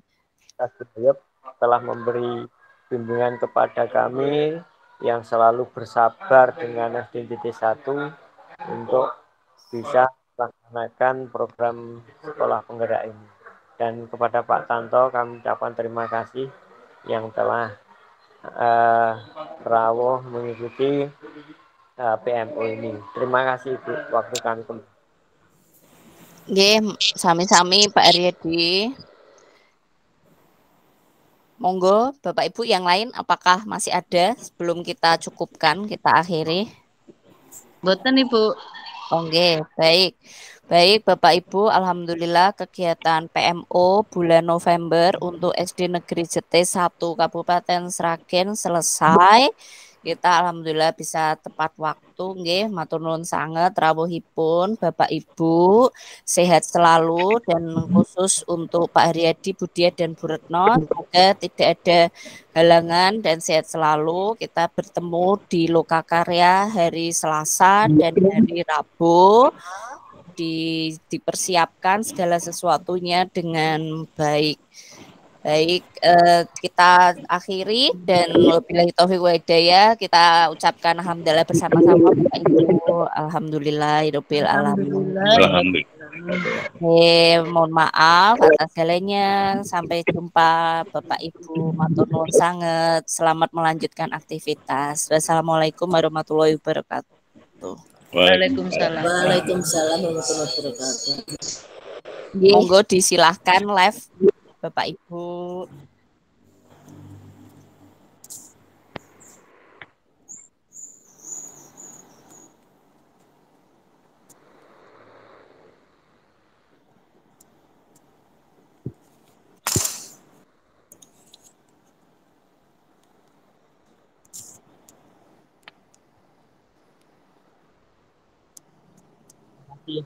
okay. telah memberi bimbingan kepada kami yang selalu bersabar dengan SDT 1 untuk bisa melaksanakan program sekolah penggerak ini. Dan kepada Pak Tanto kami ucapkan terima kasih yang telah uh, mengikuti uh, eh, PMO ini. Terima kasih Ibu waktu kami. Nggih, sami-sami Pak Aryadi. Monggo Bapak Ibu yang lain apakah masih ada sebelum kita cukupkan kita akhiri? Boten Ibu. Oke, oh, okay, baik. Baik, Bapak Ibu, alhamdulillah kegiatan PMO bulan November untuk SD Negeri Jete 1 Kabupaten Sragen selesai. Kita alhamdulillah bisa tepat waktu nggih, matur nuwun sanget rawuhipun Bapak Ibu, sehat selalu dan khusus untuk Pak Haryadi, Budia dan Bu Retno semoga tidak ada halangan dan sehat selalu. Kita bertemu di Loka Karya hari Selasa dan hari Rabu di, dipersiapkan segala sesuatunya dengan baik. Baik, eh, kita akhiri dan wabillahi taufiq wa Kita ucapkan alhamdulillah bersama-sama Bapak Ibu. Alhamdulillah, Alhamdulillah. Eh, mohon maaf atas segalanya. Sampai jumpa Bapak Ibu matur nuwun sangat. Selamat melanjutkan aktivitas. Wassalamualaikum warahmatullahi wabarakatuh. Waalaikumsalam. Waalaikumsalam warahmatullahi wabarakatuh. Monggo disilahkan live Bapak Ibu. Sí,